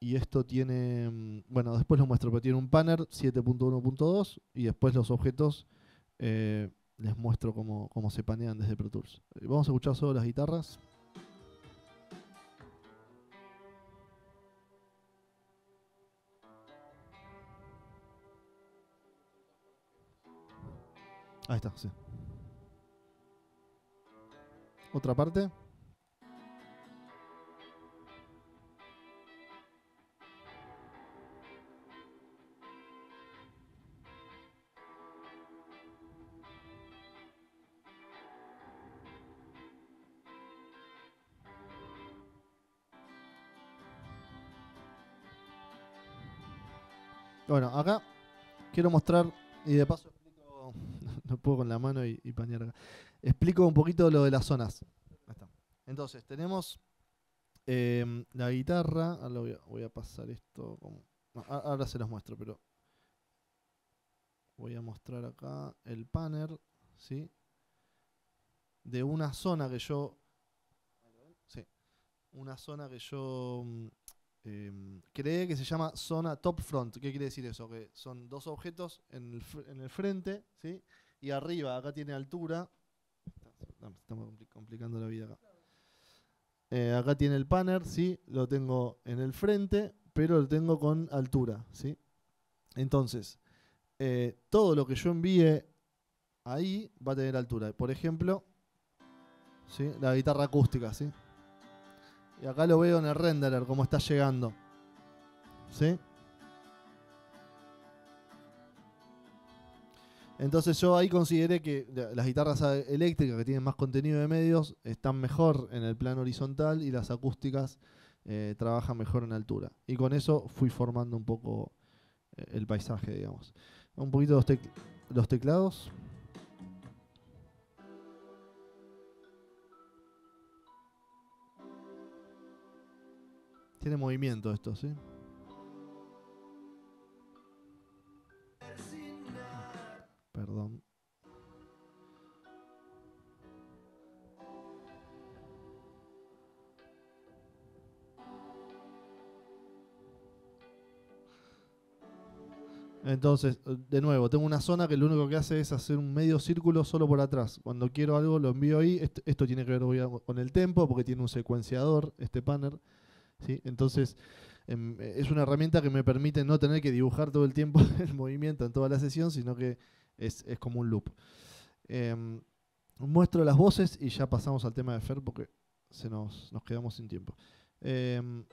esto tiene, mm, bueno, después lo muestro, pero tiene un panel 7.1.2 y después los objetos... Eh, les muestro cómo, cómo se panean desde Pro Tools. Eh, vamos a escuchar solo las guitarras. Ahí está, sí. Otra parte. Bueno, acá quiero mostrar, y de paso explico, no puedo con la mano y, Explico un poquito lo de las zonas. Entonces, tenemos em, la guitarra. Ahora voy a, pasar esto. Como, ahora se los muestro, pero voy a mostrar acá el panel, ¿sí? De una zona que yo... Sí, una zona que yo mm, Em, cree que se llama zona top front. ¿Qué quiere decir eso? Que son dos objetos en el, frente, ¿sí? Y arriba, acá tiene altura. Estamos complicando la vida acá. Eh, acá tiene el panel, ¿sí? Lo tengo en el frente, pero lo tengo con altura, ¿sí? Entonces, eh, todo lo que yo envíe ahí va a tener altura. Por ejemplo, ¿sí? la guitarra acústica, ¿sí? Y acá lo veo en el renderer, como está llegando. ¿Sí? Entonces yo ahí consideré que las guitarras eléctricas que tienen más contenido de medios están mejor en el plano horizontal y las acústicas eh, trabajan mejor en altura. Y con eso fui formando un poco eh, el paisaje, digamos. Un poquito los teclados. Tiene movimiento esto, ¿sí? Perdón. Entonces, de nuevo, tengo una zona que lo único que hace es hacer un medio círculo solo por atrás. Cuando quiero algo lo envío ahí. Esto, tiene que ver con el tempo porque tiene un secuenciador, este panel. Entonces, em, e, es una herramienta que me permite no tener que dibujar todo el tiempo el movimiento en toda la sesión, sino que es, como un loop. Em, muestro las voces y ya pasamos al tema de Fer porque se nos, quedamos sin tiempo. Em,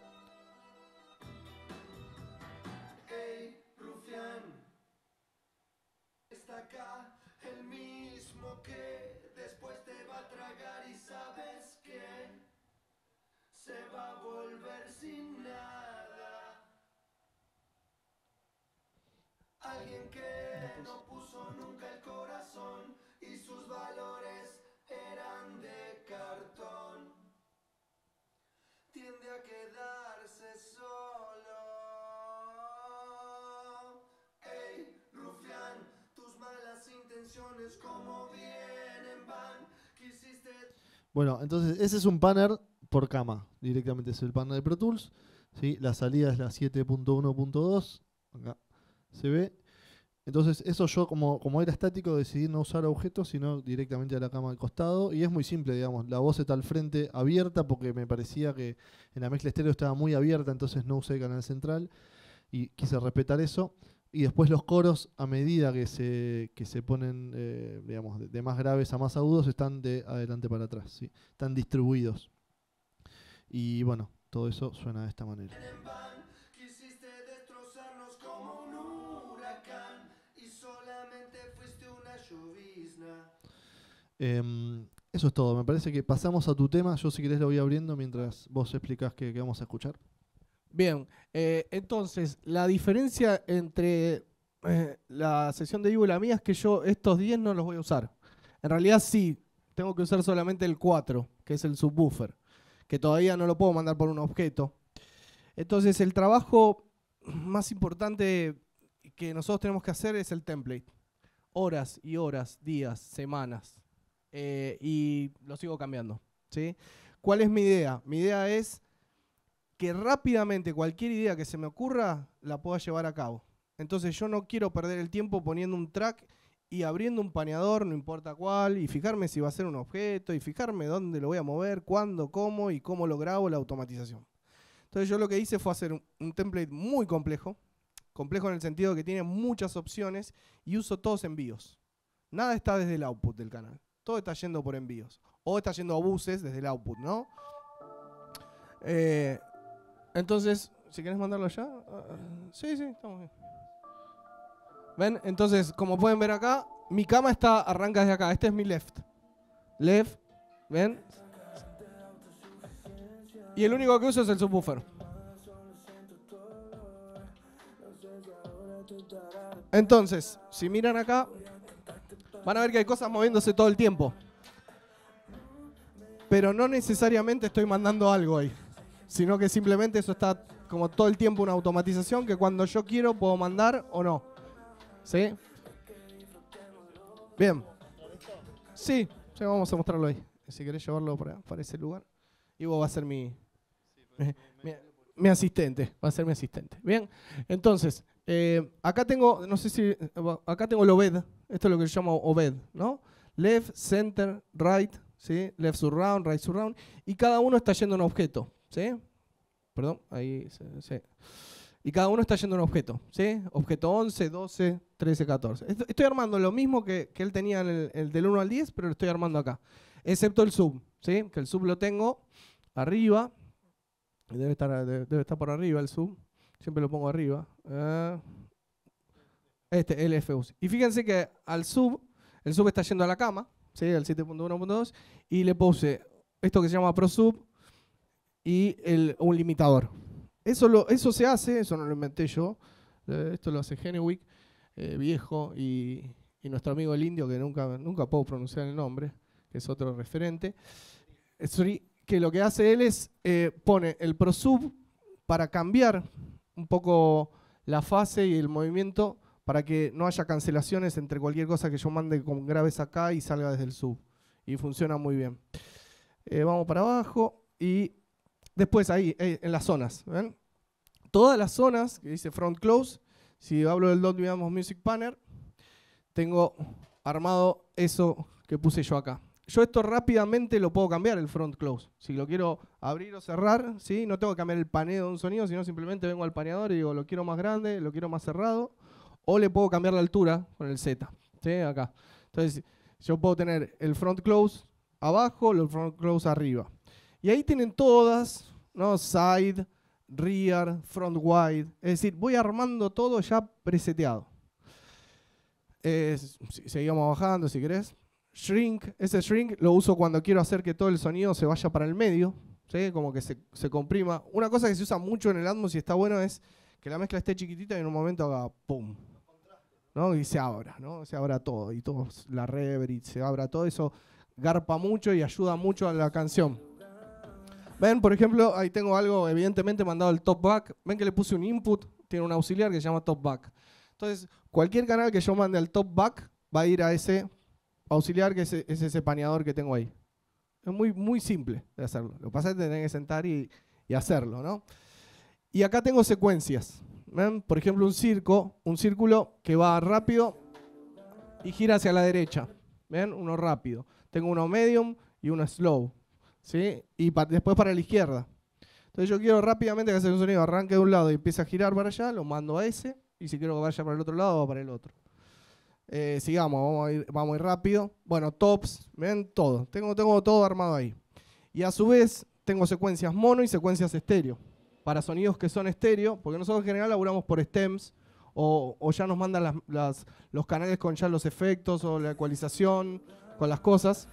Bueno, entonces ese es un panel por cama. Directamente es el panel de Pro Tools. ¿sí? La salida es la 7.1.2. Acá se ve. Entonces eso yo como, como era estático decidí no usar objetos, sino directamente a la cama al costado. Y es muy simple, digamos. La voz está al frente abierta porque me parecía que en la mezcla estéreo estaba muy abierta, entonces no usé el canal central. Y quise respetar eso. Y después los coros, a medida que se, se ponen, eh, digamos, de, más graves a más agudos, están de adelante para atrás, ¿sí? están distribuidos. Y bueno, todo eso suena de esta manera. Em, eso es todo, me parece que pasamos a tu tema, yo si querés lo voy abriendo mientras vos explicás qué vamos a escuchar. Bien, eh, entonces, la diferencia entre eh, la sesión de Ivo y la mía es que yo estos 10 no los voy a usar. En realidad sí, tengo que usar solamente el 4, que es el subwoofer, que todavía no lo puedo mandar por un objeto. Entonces, el trabajo más importante que nosotros tenemos que hacer es el template. Horas y horas, días, semanas. Eh, y lo sigo cambiando. ¿sí? ¿Cuál es mi idea? Mi idea es que rápidamente cualquier idea que se me ocurra la pueda llevar a cabo. Entonces yo no quiero perder el tiempo poniendo un track y abriendo un paneador, no importa cuál, y fijarme si va a ser un objeto, y fijarme dónde lo voy a mover, cuándo, cómo y cómo lo grabo la automatización. Entonces yo lo que hice fue hacer un template muy complejo, complejo en el sentido que tiene muchas opciones y uso todos envíos. Nada está desde el output del canal, todo está yendo por envíos. O está yendo a buses desde el output, ¿no? Eh, entonces, si quieres mandarlo allá. Ah, sí, sí, estamos bien. ¿Ven? Entonces, como pueden ver acá, mi cama está, arranca desde acá. Este es mi left. Left, ¿ven? Y el único que uso es el subwoofer. Entonces, si miran acá, van a ver que hay cosas moviéndose todo el tiempo. Pero no necesariamente estoy mandando algo ahí sino que simplemente eso está como todo el tiempo una automatización que cuando yo quiero puedo mandar o no. ¿Sí? Bien. Sí, ya vamos a mostrarlo ahí. Si querés llevarlo para, ese lugar. vos va a ser mi, mi, asistente. Va a ser mi asistente. Bien, entonces, eh, acá tengo, no sé si, acá tengo el OBED. Esto es lo que yo llamo OBED, ¿no? Left, center, right, ¿sí? Left surround, right surround. Y cada uno está yendo a un objeto. ¿sí? Perdón, ahí, Y cada uno está yendo a un objeto, ¿sí? Objeto 11, 12, 13, 14. Estoy armando lo mismo que, él tenía en el, del 1 al 10, pero lo estoy armando acá. Excepto el sub, ¿sí? Que el sub lo tengo arriba. Debe estar, debe, estar por arriba el sub. Siempre lo pongo arriba. Eh, este, el Y fíjense que al sub, el sub está yendo a la cama, ¿sí? Al 7.1.2. Y le puse esto que se llama ProSub, y un limitador. Eso, eso se hace, eso no lo inventé yo, eh, esto lo hace Genewick, eh, viejo, y, nuestro amigo el indio, que nunca, nunca puedo pronunciar el nombre, que es otro referente, eh, que lo que hace él es pone el prosub para cambiar un poco la fase y el movimiento para que no haya cancelaciones entre cualquier cosa que yo mande con graves acá y salga desde el sub. Y funciona muy bien. vamos para abajo y Después ahí, eh, en las zonas, ¿ven? Todas las zonas que dice front close, si hablo del dot, digamos music panel, tengo armado eso que puse yo acá. Yo esto rápidamente lo puedo cambiar, el front close. Si lo quiero abrir o cerrar, ¿sí? no tengo que cambiar el paneo de un sonido, sino simplemente vengo al paneador y digo, lo quiero más grande, lo quiero más cerrado, o le puedo cambiar la altura con el Z, ¿sí? acá. Entonces, yo puedo tener el front close abajo, el front close arriba. Y ahí tienen todas, ¿no? Side, rear, front wide. Es decir, voy armando todo ya preseteado. seguimos bajando si querés. Shrink, ese shrink lo uso cuando quiero hacer que todo el sonido se vaya para el medio, como que se, comprima. Una cosa que se usa mucho en el Atmos y está bueno es que la mezcla esté chiquitita y en un momento haga pum. ¿no? Y se abra, ¿no? Se abra todo, y todo, la reverb, se abra todo, eso garpa mucho y ayuda mucho a la canción. Ven, por ejemplo, ahí tengo algo evidentemente mandado al top back. Ven que le puse un input, tiene un auxiliar que se llama top back. Entonces, cualquier canal que yo mande al top back va a ir a ese auxiliar que e-, es, ese paneador que tengo ahí. Es muy, muy simple de hacerlo. Lo que pasa es que tenés que sentar y, y hacerlo, ¿no? Y acá tengo secuencias. ¿Ven? Por ejemplo, un circo, un círculo que va rápido y gira hacia la derecha. ¿Ven? Uno rápido. Tengo uno medium y uno slow. Y después para la izquierda. Entonces yo quiero rápidamente que ese sonido arranque de un lado y empiece a girar para allá, lo mando a ese, y si quiero que vaya para el otro lado, va para el otro. Eh, sigamos, vamos a, ir, vamos a rápido. Bueno, tops, ven todo. Tengo, tengo todo armado ahí. Y a su vez, tengo secuencias mono y secuencias estéreo. Para sonidos que son estéreo, porque nosotros en general laburamos por stems, o, ya nos mandan los canales con ya los efectos o la ecualización, con las cosas.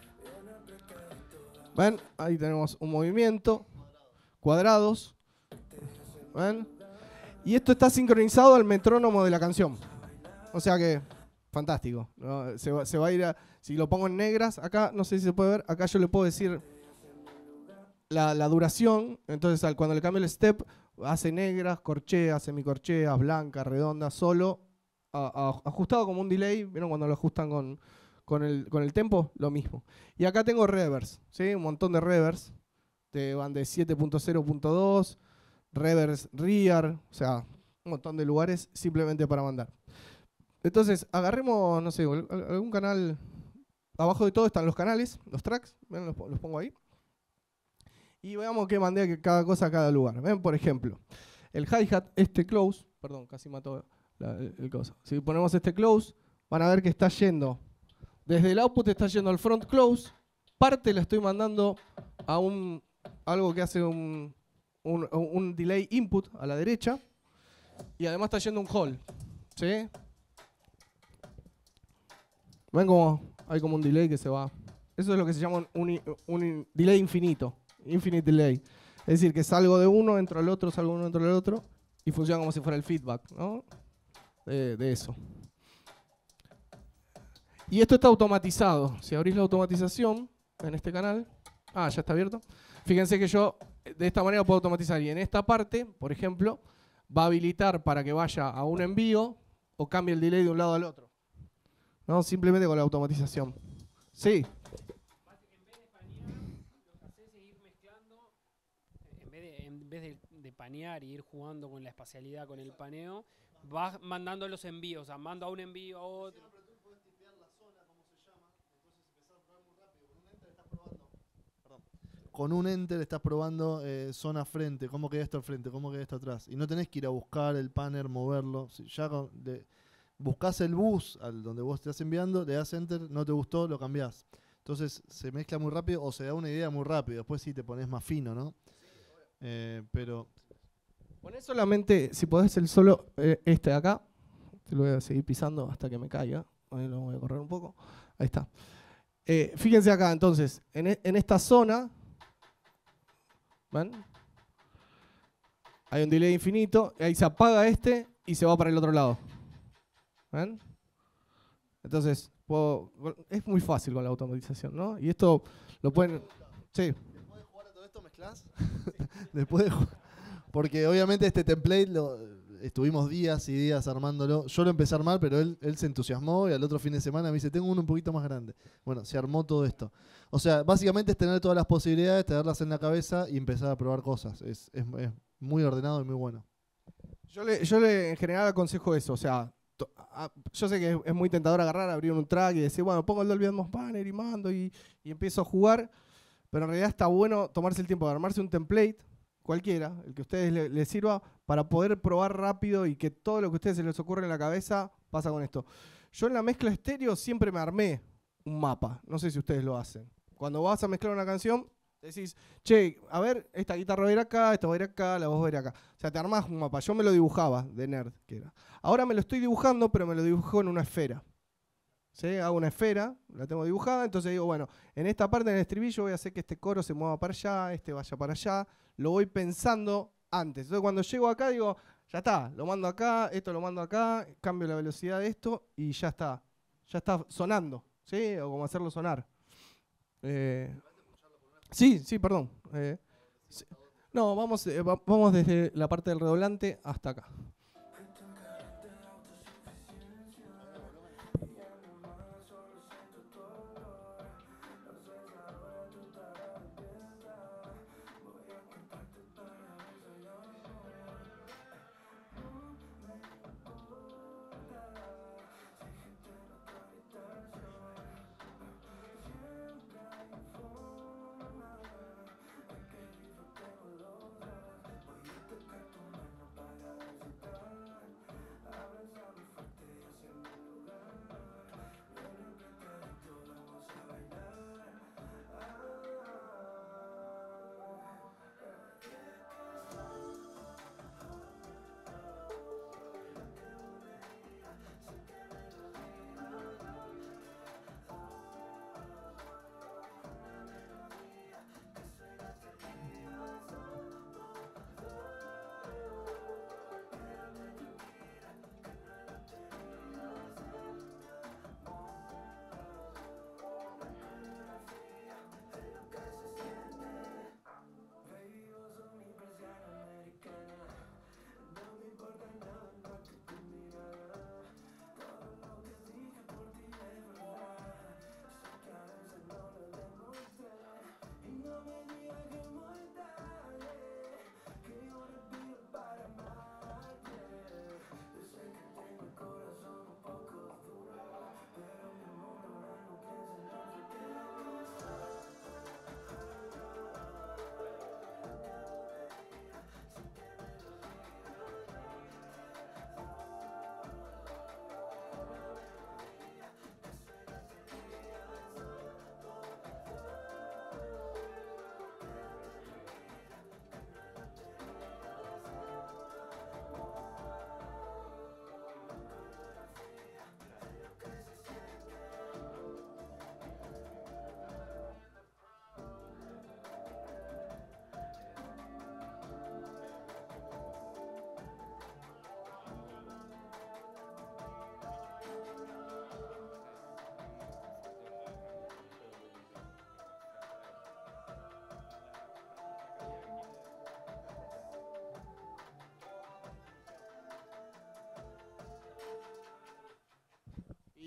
¿Ven? Ahí tenemos un movimiento. Cuadrados. Y esto está sincronizado al metrónomo de la canción. O sea que, fantástico. Se, va, a ir a, Si lo pongo en negras, acá, no sé si se puede ver, acá yo le puedo decir la, duración. Entonces, al, cuando le cambio el step, hace negras, corcheas, semicorcheas, blancas, redondas, solo. ajustado como un delay. ¿Vieron cuando lo ajustan con, con el, con tempo, lo mismo. Y acá tengo revers, ¿sí? Un montón de revers. Te van de 7.0.2, revers rear, o sea, un montón de lugares simplemente para mandar. Entonces, agarremos, no sé, algún canal. Abajo de todo están los canales, los tracks, Los, pongo ahí. Y veamos qué mandé cada cosa a cada lugar. ¿Ven? Por ejemplo, el hi-hat, este close, perdón, casi mató el, el cosa. Si ponemos este close, van a ver que está yendo desde el output está yendo al front close. Parte la estoy mandando a un algo que hace un, un, delay input a la derecha. Y además está yendo un hall. ¿Sí? ¿Ven cómo hay como un delay que se va? Eso es lo que se llama un, delay infinito. Infinite delay. Es decir, que salgo de uno, entro al otro, salgo de uno, entro al otro. Y funciona como si fuera el feedback, ¿no? de eso. Y esto está automatizado. Si abrís la automatización en este canal, ah, ya está abierto. Fíjense que yo de esta manera puedo automatizar. Y en esta parte, por ejemplo, va a habilitar para que vaya a un envío o cambie el delay de un lado al otro. No, simplemente con la automatización. Sí. En vez de, de panear y ir jugando con la espacialidad, con el paneo, vas mandando los envíos, o sea, mando a un envío a otro. con un enter estás probando eh, zona frente, cómo queda esto al frente, cómo queda esto atrás. Y no tenés que ir a buscar el panel, moverlo. Si ya de buscás el bus al donde vos estás enviando, le das enter, no te gustó, lo cambiás. Entonces se mezcla muy rápido o se da una idea muy rápido. Después sí te pones más fino, ¿no? Eh, pero. Ponés solamente, si podés, el solo eh, este de acá. Te lo voy a seguir pisando hasta que me caiga. Ahí lo voy a correr un poco. Ahí está. fíjense acá, entonces, en, e, en, esta zona ¿Ven? Hay un delay infinito, ahí se apaga este y se va para el otro lado. ¿Ven? Entonces, es muy fácil con la automatización, ¿no? Y esto lo pueden... Sí. ¿Después de jugar a todo esto mezclas? Después de, porque obviamente este template lo, estuvimos días y días armándolo. Yo lo empecé a armar, pero él, se entusiasmó y al otro fin de semana me dice, tengo uno un poquito más grande. Bueno, se armó todo esto. O sea, básicamente es tener todas las posibilidades, tenerlas en la cabeza y empezar a probar cosas. Es, muy ordenado y muy bueno. Yo le, yo le en general aconsejo eso, o sea, yo sé que es, muy tentador agarrar, abrir un track y decir, bueno, pongo el Dolby Atmos Banner y mando y empiezo a jugar, pero en realidad está bueno tomarse el tiempo de armarse un template, cualquiera, el que a ustedes les, sirva, para poder probar rápido y que todo lo que a ustedes se les ocurre en la cabeza pasa con esto. Yo en la mezcla estéreo siempre me armé un mapa, no sé si ustedes lo hacen. Cuando vas a mezclar una canción, decís, che, a ver, esta guitarra va a ir acá, esta va a ir acá, la voz va a ir acá. O sea, te armás un mapa. Yo me lo dibujaba de nerd, que era. Ahora me lo estoy dibujando, pero me lo dibujo en una esfera. Hago una esfera, la tengo dibujada, entonces digo, bueno, en esta parte del estribillo voy a hacer que este coro se mueva para allá, este vaya para allá, lo voy pensando antes. Entonces cuando llego acá digo, ya está, lo mando acá, esto lo mando acá, cambio la velocidad de esto y ya está, ya está sonando, ¿sí? O como hacerlo sonar. Eh, sí, sí, perdón. Eh, no, vamos, eh, vamos desde la parte del redoblante hasta acá.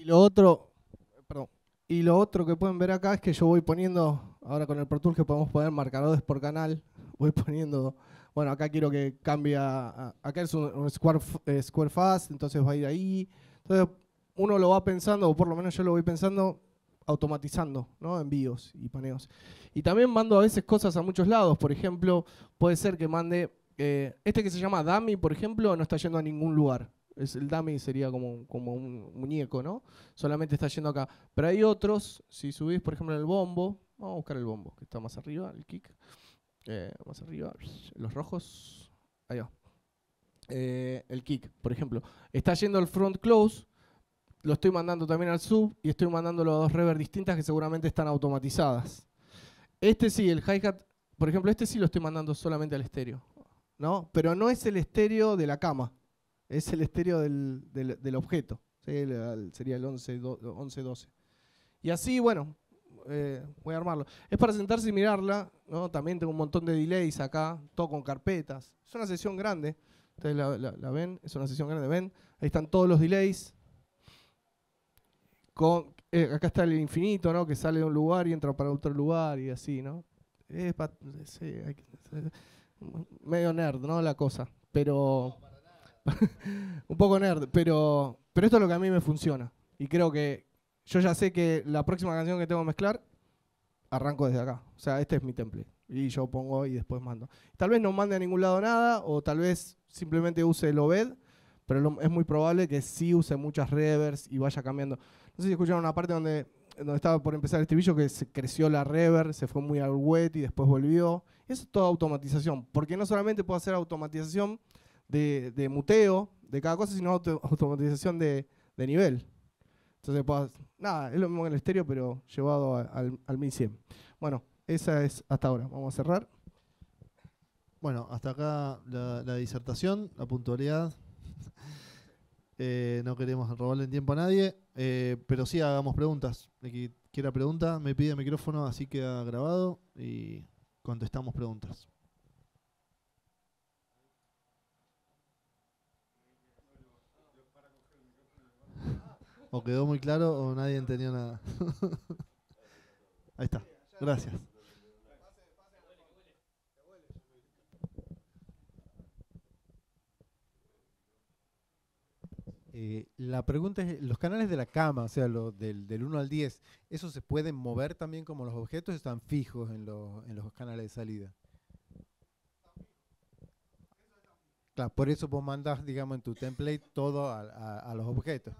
Y lo otro, perdón, y lo otro que pueden ver acá es que yo voy poniendo, ahora con el Pro que podemos poner marcadores por canal, voy poniendo, bueno, acá quiero que cambie, a, acá es un, square, eh, square fast, entonces va a ir ahí. Entonces uno lo va pensando, o por lo menos yo lo voy pensando, automatizando ¿no? envíos y paneos. Y también mando a veces cosas a muchos lados. Por ejemplo, puede ser que mande. Eh, este que se llama Dummy, por ejemplo, no está yendo a ningún lugar. Es, el dummy sería como, como un muñeco, ¿no? Solamente está yendo acá. Pero hay otros, si subís, por ejemplo, el bombo, vamos a buscar el bombo, que está más arriba, el kick. Eh, más arriba, los rojos, ahí va. Eh, el kick, por ejemplo. Está yendo al front close, lo estoy mandando también al sub y estoy mandándolo a dos rever distintas que seguramente están automatizadas. Este sí, el hi-hat, por ejemplo, este sí lo estoy mandando solamente al estéreo, ¿no? Pero no es el estéreo de la cama, es el estéreo del, objeto. sería el 11, 12. Y así, bueno, eh, voy a armarlo. Es para sentarse y mirarla. ¿no? También tengo un montón de delays acá, todo con carpetas. Es una sesión grande. Ustedes la, ven, es una sesión grande, ven. Ahí están todos los delays. Con, eh, acá está el infinito, ¿no? Que sale de un lugar y entra para otro lugar y así, ¿no? es medio nerd, ¿no? La cosa. Pero... un poco nerd, pero, pero esto es lo que a mí me funciona. Y creo que yo ya sé que la próxima canción que tengo que mezclar, arranco desde acá. O sea, este es mi template. Y yo pongo y después mando. Tal vez no mande a ningún lado nada, o tal vez simplemente use el OBED, pero es muy probable que sí use muchas reverbs y vaya cambiando. No sé si escucharon una parte donde, donde estaba por empezar el estribillo que se creció la reverb, se fue muy al wet y después volvió. Eso es toda automatización, porque no solamente puedo hacer automatización de, de muteo de cada cosa, sino automatización de, de, nivel. Entonces, pues, nada, es lo mismo que el estéreo, pero llevado al, al 1100. Bueno, esa es hasta ahora. Vamos a cerrar. Bueno, hasta acá la, disertación, la puntualidad. Eh, no queremos robarle tiempo a nadie, eh, pero sí hagamos preguntas. El que quiera pregunta, me pide micrófono, así queda grabado y contestamos preguntas. O quedó muy claro o nadie entendió nada. Ahí está. Gracias. Eh, la pregunta es, los canales de la cama, o sea, lo, del, 1 al 10, ¿eso se pueden mover también como los objetos están fijos en, en los canales de salida? Claro, por eso vos mandas, digamos, en tu template todo a los objetos.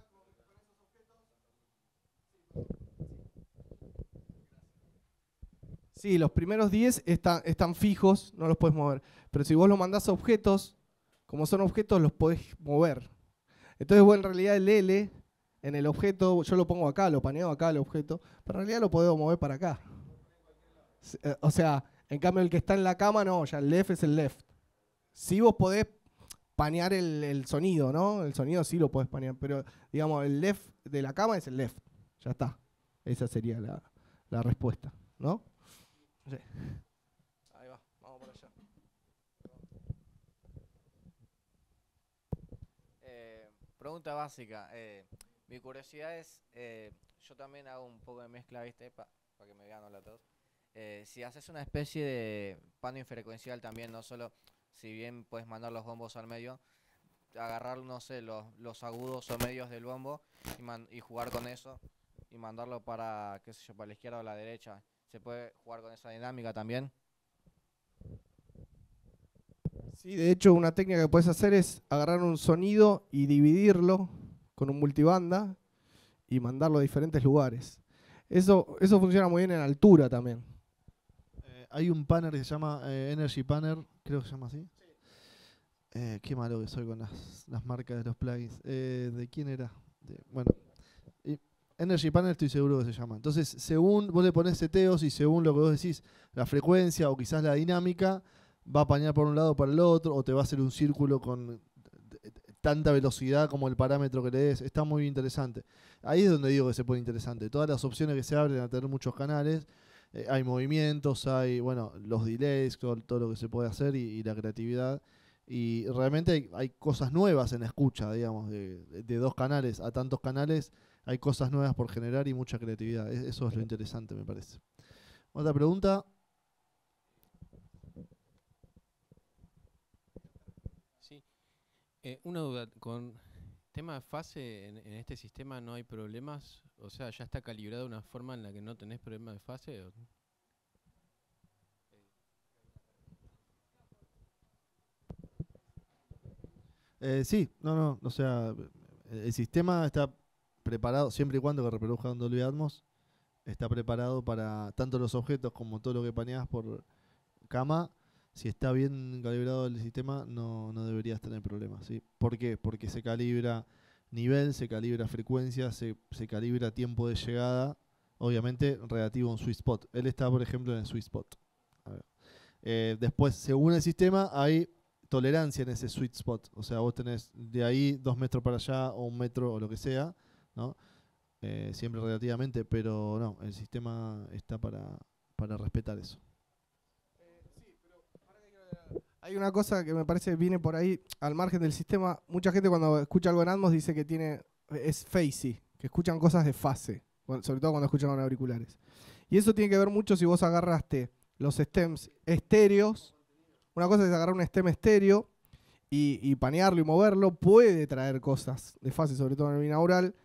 Sí, los primeros 10 están, fijos, no los podés mover. Pero si vos lo mandás a objetos, como son objetos, los podés mover. Entonces, vos en realidad el L en el objeto, yo lo pongo acá, lo paneo acá el objeto, pero en realidad lo puedo mover para acá. Eh, o sea, en cambio el que está en la cama, no, ya el left es el left. sí vos podés panear el, sonido, ¿no? El sonido sí lo podés panear, pero digamos, el left de la cama es el left. Ya está. Esa sería la respuesta, ¿no? Sí. Ahí va, vamos por allá. Eh, pregunta básica. Eh, mi curiosidad es, eh, yo también hago un poco de mezcla, ¿viste? Para que me vean los todos si haces una especie de pano infrecuencial también, no solo, si bien puedes mandar los bombos al medio, agarrar, no sé, los, los agudos o medios del bombo y, y jugar con eso y mandarlo para, qué sé yo, para la izquierda o la derecha se puede jugar con esa dinámica también. Sí, de hecho, una técnica que puedes hacer es agarrar un sonido y dividirlo con un multibanda y mandarlo a diferentes lugares. Eso, eso funciona muy bien en altura también. Eh, hay un panel que se llama eh, Energy Panner, creo que se llama así. Eh, qué malo que soy con las, marcas de los plugins. ¿De quién era? bueno, Energy Panel estoy seguro que se llama. Entonces, según vos le pones seteos y según lo que vos decís, la frecuencia o quizás la dinámica, va a apañar por un lado o para el otro, o te va a hacer un círculo con tanta velocidad como el parámetro que le des. Está muy interesante. Ahí es donde digo que se pone interesante. Todas las opciones que se abren a tener muchos canales, eh, hay movimientos, hay, bueno, los delays, todo, lo que se puede hacer y, la creatividad. Y realmente hay, cosas nuevas en la escucha, digamos, de dos canales a tantos canales hay cosas nuevas por generar y mucha creatividad. E-, eso es lo interesante, me parece. Otra pregunta. Sí. Eh, una duda, con tema de fase, en, este sistema no hay problemas, o sea, ya está de una forma en la que no tenés problema de fase. Eh, sí, no, no, o sea, el sistema está preparado, siempre y cuando que reproduzca un Dolby Atmos, está preparado para tanto los objetos como todo lo que paneas por cama. Si está bien calibrado el sistema, no, no deberías tener problemas. ¿sí? ¿Por qué? Porque se calibra nivel, se calibra frecuencia, se, calibra tiempo de llegada, obviamente relativo a un sweet spot. Él está, por ejemplo, en el sweet spot. Eh, después, según el sistema, hay tolerancia en ese sweet spot. O sea, vos tenés de ahí dos metros para allá o un metro o lo que sea ¿no? Eh, siempre relativamente, pero no, el sistema está para, respetar eso. Hay una cosa que me parece viene por ahí, al margen del sistema. Mucha gente cuando escucha algo en Atmos dice que tiene es facey, que escuchan cosas de fase, sobre todo cuando escuchan con auriculares. Y eso tiene que ver mucho si vos agarraste los stems estéreos. Una cosa es agarrar un stem estéreo y, y panearlo y moverlo, puede traer cosas de fase, sobre todo en el binaural.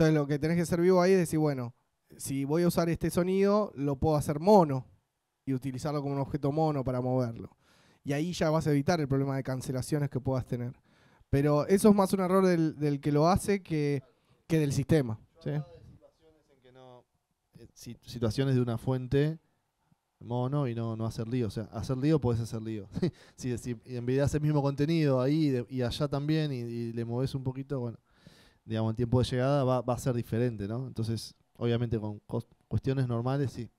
Entonces lo que tenés que ser vivo ahí es decir, bueno, si voy a usar este sonido, lo puedo hacer mono y utilizarlo como un objeto mono para moverlo. Y ahí ya vas a evitar el problema de cancelaciones que puedas tener. Pero eso es más un error del, que lo hace que, que del sistema. ¿sí? Eh, situaciones, de una fuente mono y no, no hacer lío. O sea, hacer lío puedes hacer lío. si, si en el mismo contenido ahí y allá también y, le moves un poquito, bueno digamos, el tiempo de llegada va, a ser diferente, ¿no? Entonces, obviamente con cuestiones normales, sí.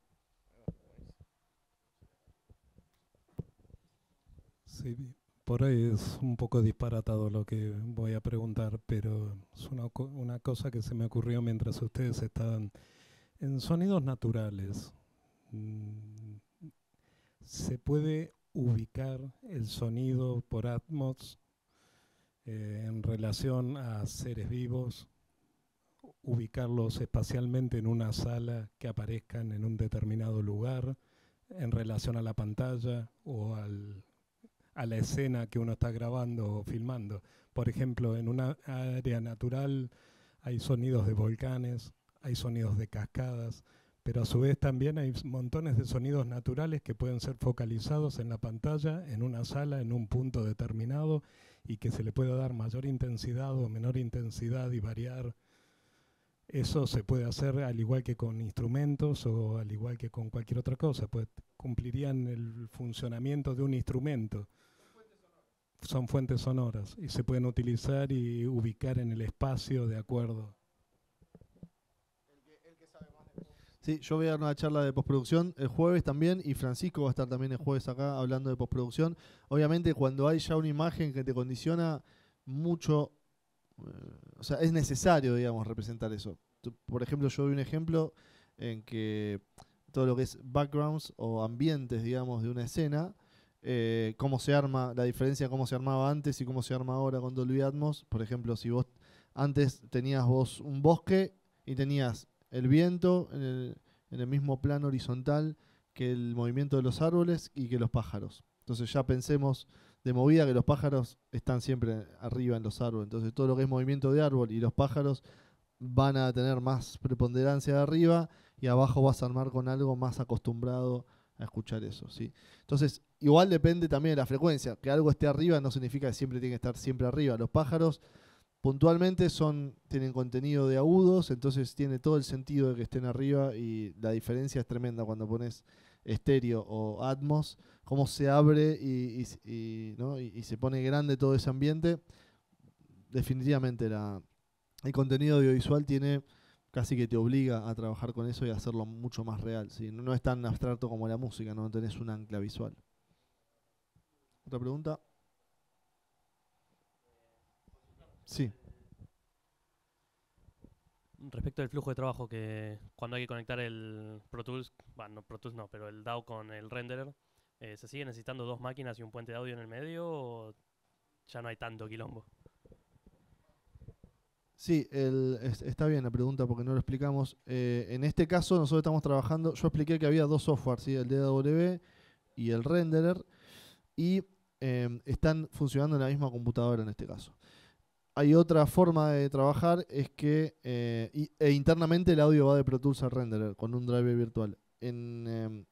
Sí, por ahí es un poco disparatado lo que voy a preguntar, pero es una, una cosa que se me ocurrió mientras ustedes estaban en sonidos naturales. Mm, ¿Se puede ubicar el sonido por Atmos eh, en relación a seres vivos, ubicarlos espacialmente en una sala que aparezcan en un determinado lugar, en relación a la pantalla o a la escena que uno está grabando o filmando. Por ejemplo, en una área natural hay sonidos de volcanes, hay sonidos de cascadas, pero a su vez también hay montones de sonidos naturales que pueden ser focalizados en la pantalla, en una sala, en un punto determinado, y que se le pueda dar mayor intensidad o menor intensidad y variar. Eso se puede hacer al igual que con instrumentos o al igual que con cualquier otra cosa, pues cumplirían el funcionamiento de un instrumento. Son fuentes sonoras y se pueden utilizar y ubicar en el espacio de acuerdo. Sí, yo voy a dar una charla de postproducción el jueves también y Francisco va a estar también el jueves acá hablando de postproducción. Obviamente cuando hay ya una imagen que te condiciona mucho, eh, o sea, es necesario, digamos, representar eso. Por ejemplo, yo vi un ejemplo en que todo lo que es backgrounds o ambientes, digamos, de una escena, eh, cómo se arma, la diferencia cómo se armaba antes y cómo se arma ahora con Dolby Atmos. Por ejemplo, si vos antes tenías vos un bosque y tenías el viento en el, mismo plano horizontal que el movimiento de los árboles y que los pájaros. Entonces ya pensemos de movida que los pájaros están siempre arriba en los árboles. Entonces todo lo que es movimiento de árbol y los pájaros van a tener más preponderancia de arriba y abajo vas a armar con algo más acostumbrado a escuchar eso. ¿sí? Entonces igual depende también de la frecuencia. Que algo esté arriba no significa que siempre tiene que estar siempre arriba. Los pájaros puntualmente son, tienen contenido de agudos, entonces tiene todo el sentido de que estén arriba y la diferencia es tremenda cuando pones estéreo o atmos, cómo se abre y, se pone grande todo ese ambiente. Definitivamente la, el contenido audiovisual tiene casi que te obliga a trabajar con eso y hacerlo mucho más real. No, no es tan abstracto como la música, no tenés un ancla visual. ¿Otra pregunta? Sí. Respecto al flujo de trabajo que cuando hay que conectar el Pro Tools, bueno, Pro Tools no, pero el DAO con el renderer, eh, ¿se sigue necesitando dos máquinas y un puente de audio en el medio o ya no hay tanto quilombo? Sí, está bien la pregunta porque no lo explicamos. Eh, en este caso nosotros estamos trabajando, yo expliqué que había dos softwares, ¿sí? el DAW y el renderer, y eh, están funcionando en la misma computadora en este caso. Hay otra forma de trabajar, es que eh, e internamente el audio va de Pro Tools al renderer con un drive virtual. Em,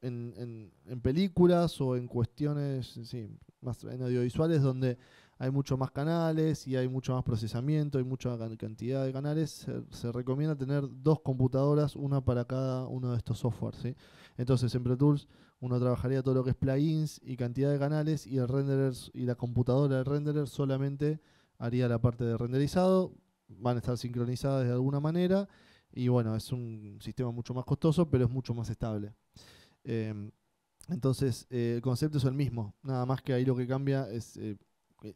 en, películas o en cuestiones, sí, más en audiovisuales donde hay mucho más canales y hay mucho más procesamiento, y mucha cantidad de canales, se, recomienda tener dos computadoras, una para cada uno de estos softwares. Entonces en Pro Tools uno trabajaría todo lo que es plugins y cantidad de canales y el renderer y la computadora del renderer solamente haría la parte de renderizado, van a estar sincronizadas de alguna manera y bueno, es un sistema mucho más costoso, pero es mucho más estable. Em, entonces, eh, el concepto es el mismo, nada más que ahí lo que cambia es eh, eh,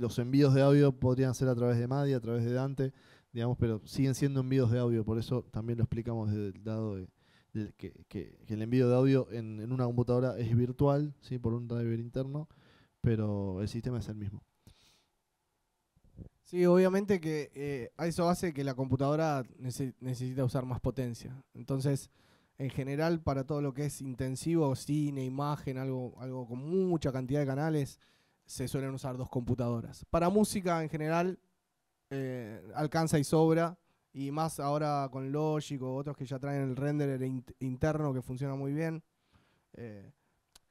los envíos de audio podrían ser a través de MADI, a través de Dante, digamos, pero siguen siendo envíos de audio, por eso también lo explicamos desde el lado de, que, el envío de audio en, en, una computadora es virtual, ¿sí? por un driver interno, pero el sistema es el mismo. Sí, obviamente que eh, a eso hace que la computadora necesita usar más potencia. Entonces, en general, para todo lo que es intensivo, cine, imagen, algo, algo con mucha cantidad de canales, se suelen usar dos computadoras. Para música, en general, eh, alcanza y sobra. Y más ahora con Logic o otros que ya traen el render interno que funciona muy bien. Eh,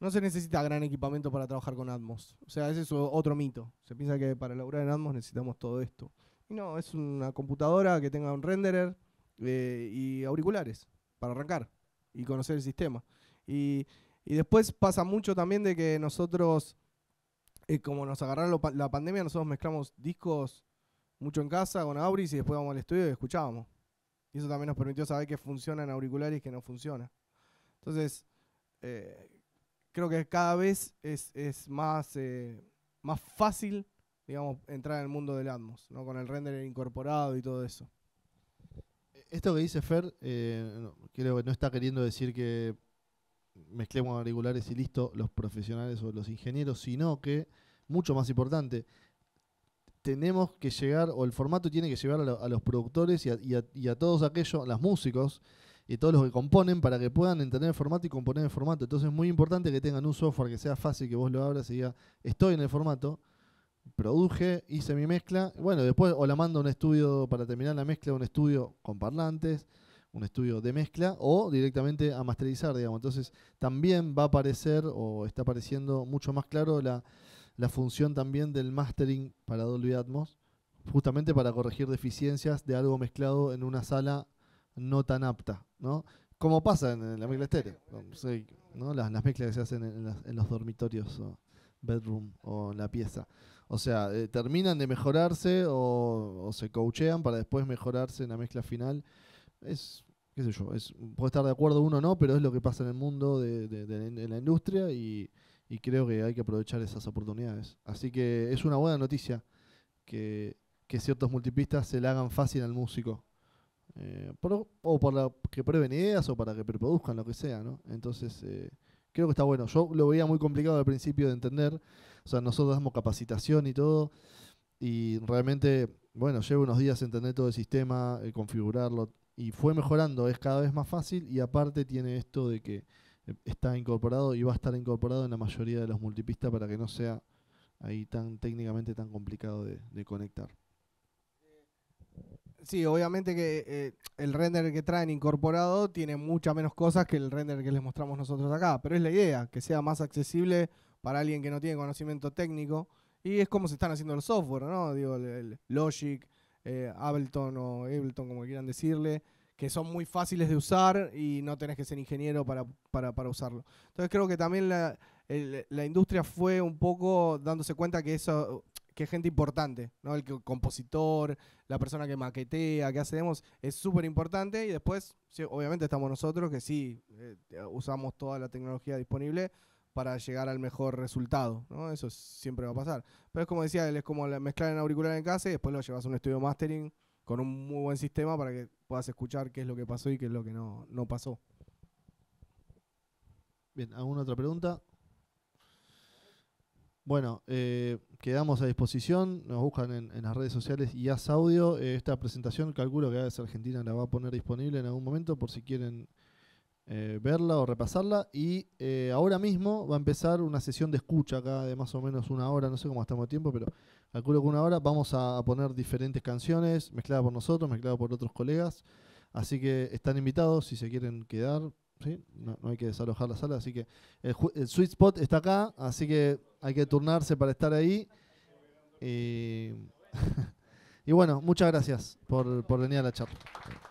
no se necesita gran equipamiento para trabajar con Atmos. O sea, ese es otro mito. Se piensa que para laburar en Atmos necesitamos todo esto. Y no, es una computadora que tenga un renderer eh, y auriculares para arrancar y conocer el sistema. Y, después pasa mucho también de que nosotros, eh, como nos agarraron la pandemia, nosotros mezclamos discos mucho en casa con Auris y después vamos al estudio y escuchábamos. Y eso también nos permitió saber que funcionan auriculares y que no funciona. Entonces, eh, creo que cada vez es, más, eh, más fácil, digamos, entrar en el mundo del Atmos, ¿no? Con el render incorporado y todo eso. E-, esto que dice Fer, eh, no, creo que no está queriendo decir que mezclemos auriculares y listo los profesionales o los ingenieros, sino que, mucho más importante, tenemos que llegar, o el formato tiene que llegar a, los productores y a, y a, todos aquellos, a los músicos, y todos los que componen para que puedan entender el formato y componer el formato. Entonces es muy importante que tengan un software que sea fácil, que vos lo abras y digas, estoy en el formato, produje, hice mi mezcla, bueno, después o la mando a un estudio para terminar la mezcla, un estudio con parlantes, un estudio de mezcla o directamente a masterizar, digamos. Entonces también va a aparecer o está apareciendo mucho más claro la, la función también del mastering para Dolby Atmos, justamente para corregir deficiencias de algo mezclado en una sala no tan apta, ¿no? Como pasa en, la mezcla estéreo, ¿no? Las, mezclas que se hacen en, los dormitorios o bedroom o en la pieza. O sea, eh, terminan de mejorarse o, se coachean para después mejorarse en la mezcla final. Es, qué sé yo, puede estar de acuerdo uno o no, pero es lo que pasa en el mundo de, la industria y, creo que hay que aprovechar esas oportunidades. Así que es una buena noticia que, que ciertos multipistas se le hagan fácil al músico eh, por, o para que prueben ideas o para que preproduzcan, lo que sea, Entonces, eh, creo que está bueno. Yo lo veía muy complicado al principio de entender. O sea, nosotros damos capacitación y todo. Y realmente, bueno, llevo unos días entender todo el sistema, eh, configurarlo. Y fue mejorando, es cada vez más fácil. Y aparte tiene esto de que está incorporado y va a estar incorporado en la mayoría de los multipistas para que no sea ahí tan técnicamente tan complicado de conectar. Sí, obviamente que eh, el render que traen incorporado tiene muchas menos cosas que el render que les mostramos nosotros acá, pero es la idea, que sea más accesible para alguien que no tiene conocimiento técnico. Y es como se están haciendo los software, ¿no? Digo, el, Logic, eh, Ableton o Ableton, como quieran decirle, que son muy fáciles de usar y no tenés que ser ingeniero para, para, para usarlo. Entonces creo que también la, la industria fue un poco dándose cuenta que eso que gente importante, ¿no? El compositor, la persona que maquetea, que hacemos, es súper importante. Y después, obviamente, estamos nosotros que sí eh, usamos toda la tecnología disponible para llegar al mejor resultado, Eso siempre va a pasar. Pero es como decía es como mezclar en auricular en casa y después lo llevas a un estudio mastering con un muy buen sistema para que puedas escuchar qué es lo que pasó y qué es lo que no, no pasó. Bien, ¿alguna otra pregunta? Bueno, eh, quedamos a disposición, nos buscan en, las redes sociales y haz audio. Eh, esta presentación calculo que Aves Argentina la va a poner disponible en algún momento por si quieren eh, verla o repasarla. Y eh, ahora mismo va a empezar una sesión de escucha acá de más o menos una hora, no sé cómo estamos de tiempo, pero calculo que una hora vamos a, a poner diferentes canciones mezcladas por nosotros, mezcladas por otros colegas. Así que están invitados si se quieren quedar, no, hay que desalojar la sala, así que el, sweet spot está acá, así que hay que turnarse para estar ahí. Y, bueno, muchas gracias por venir a la charla.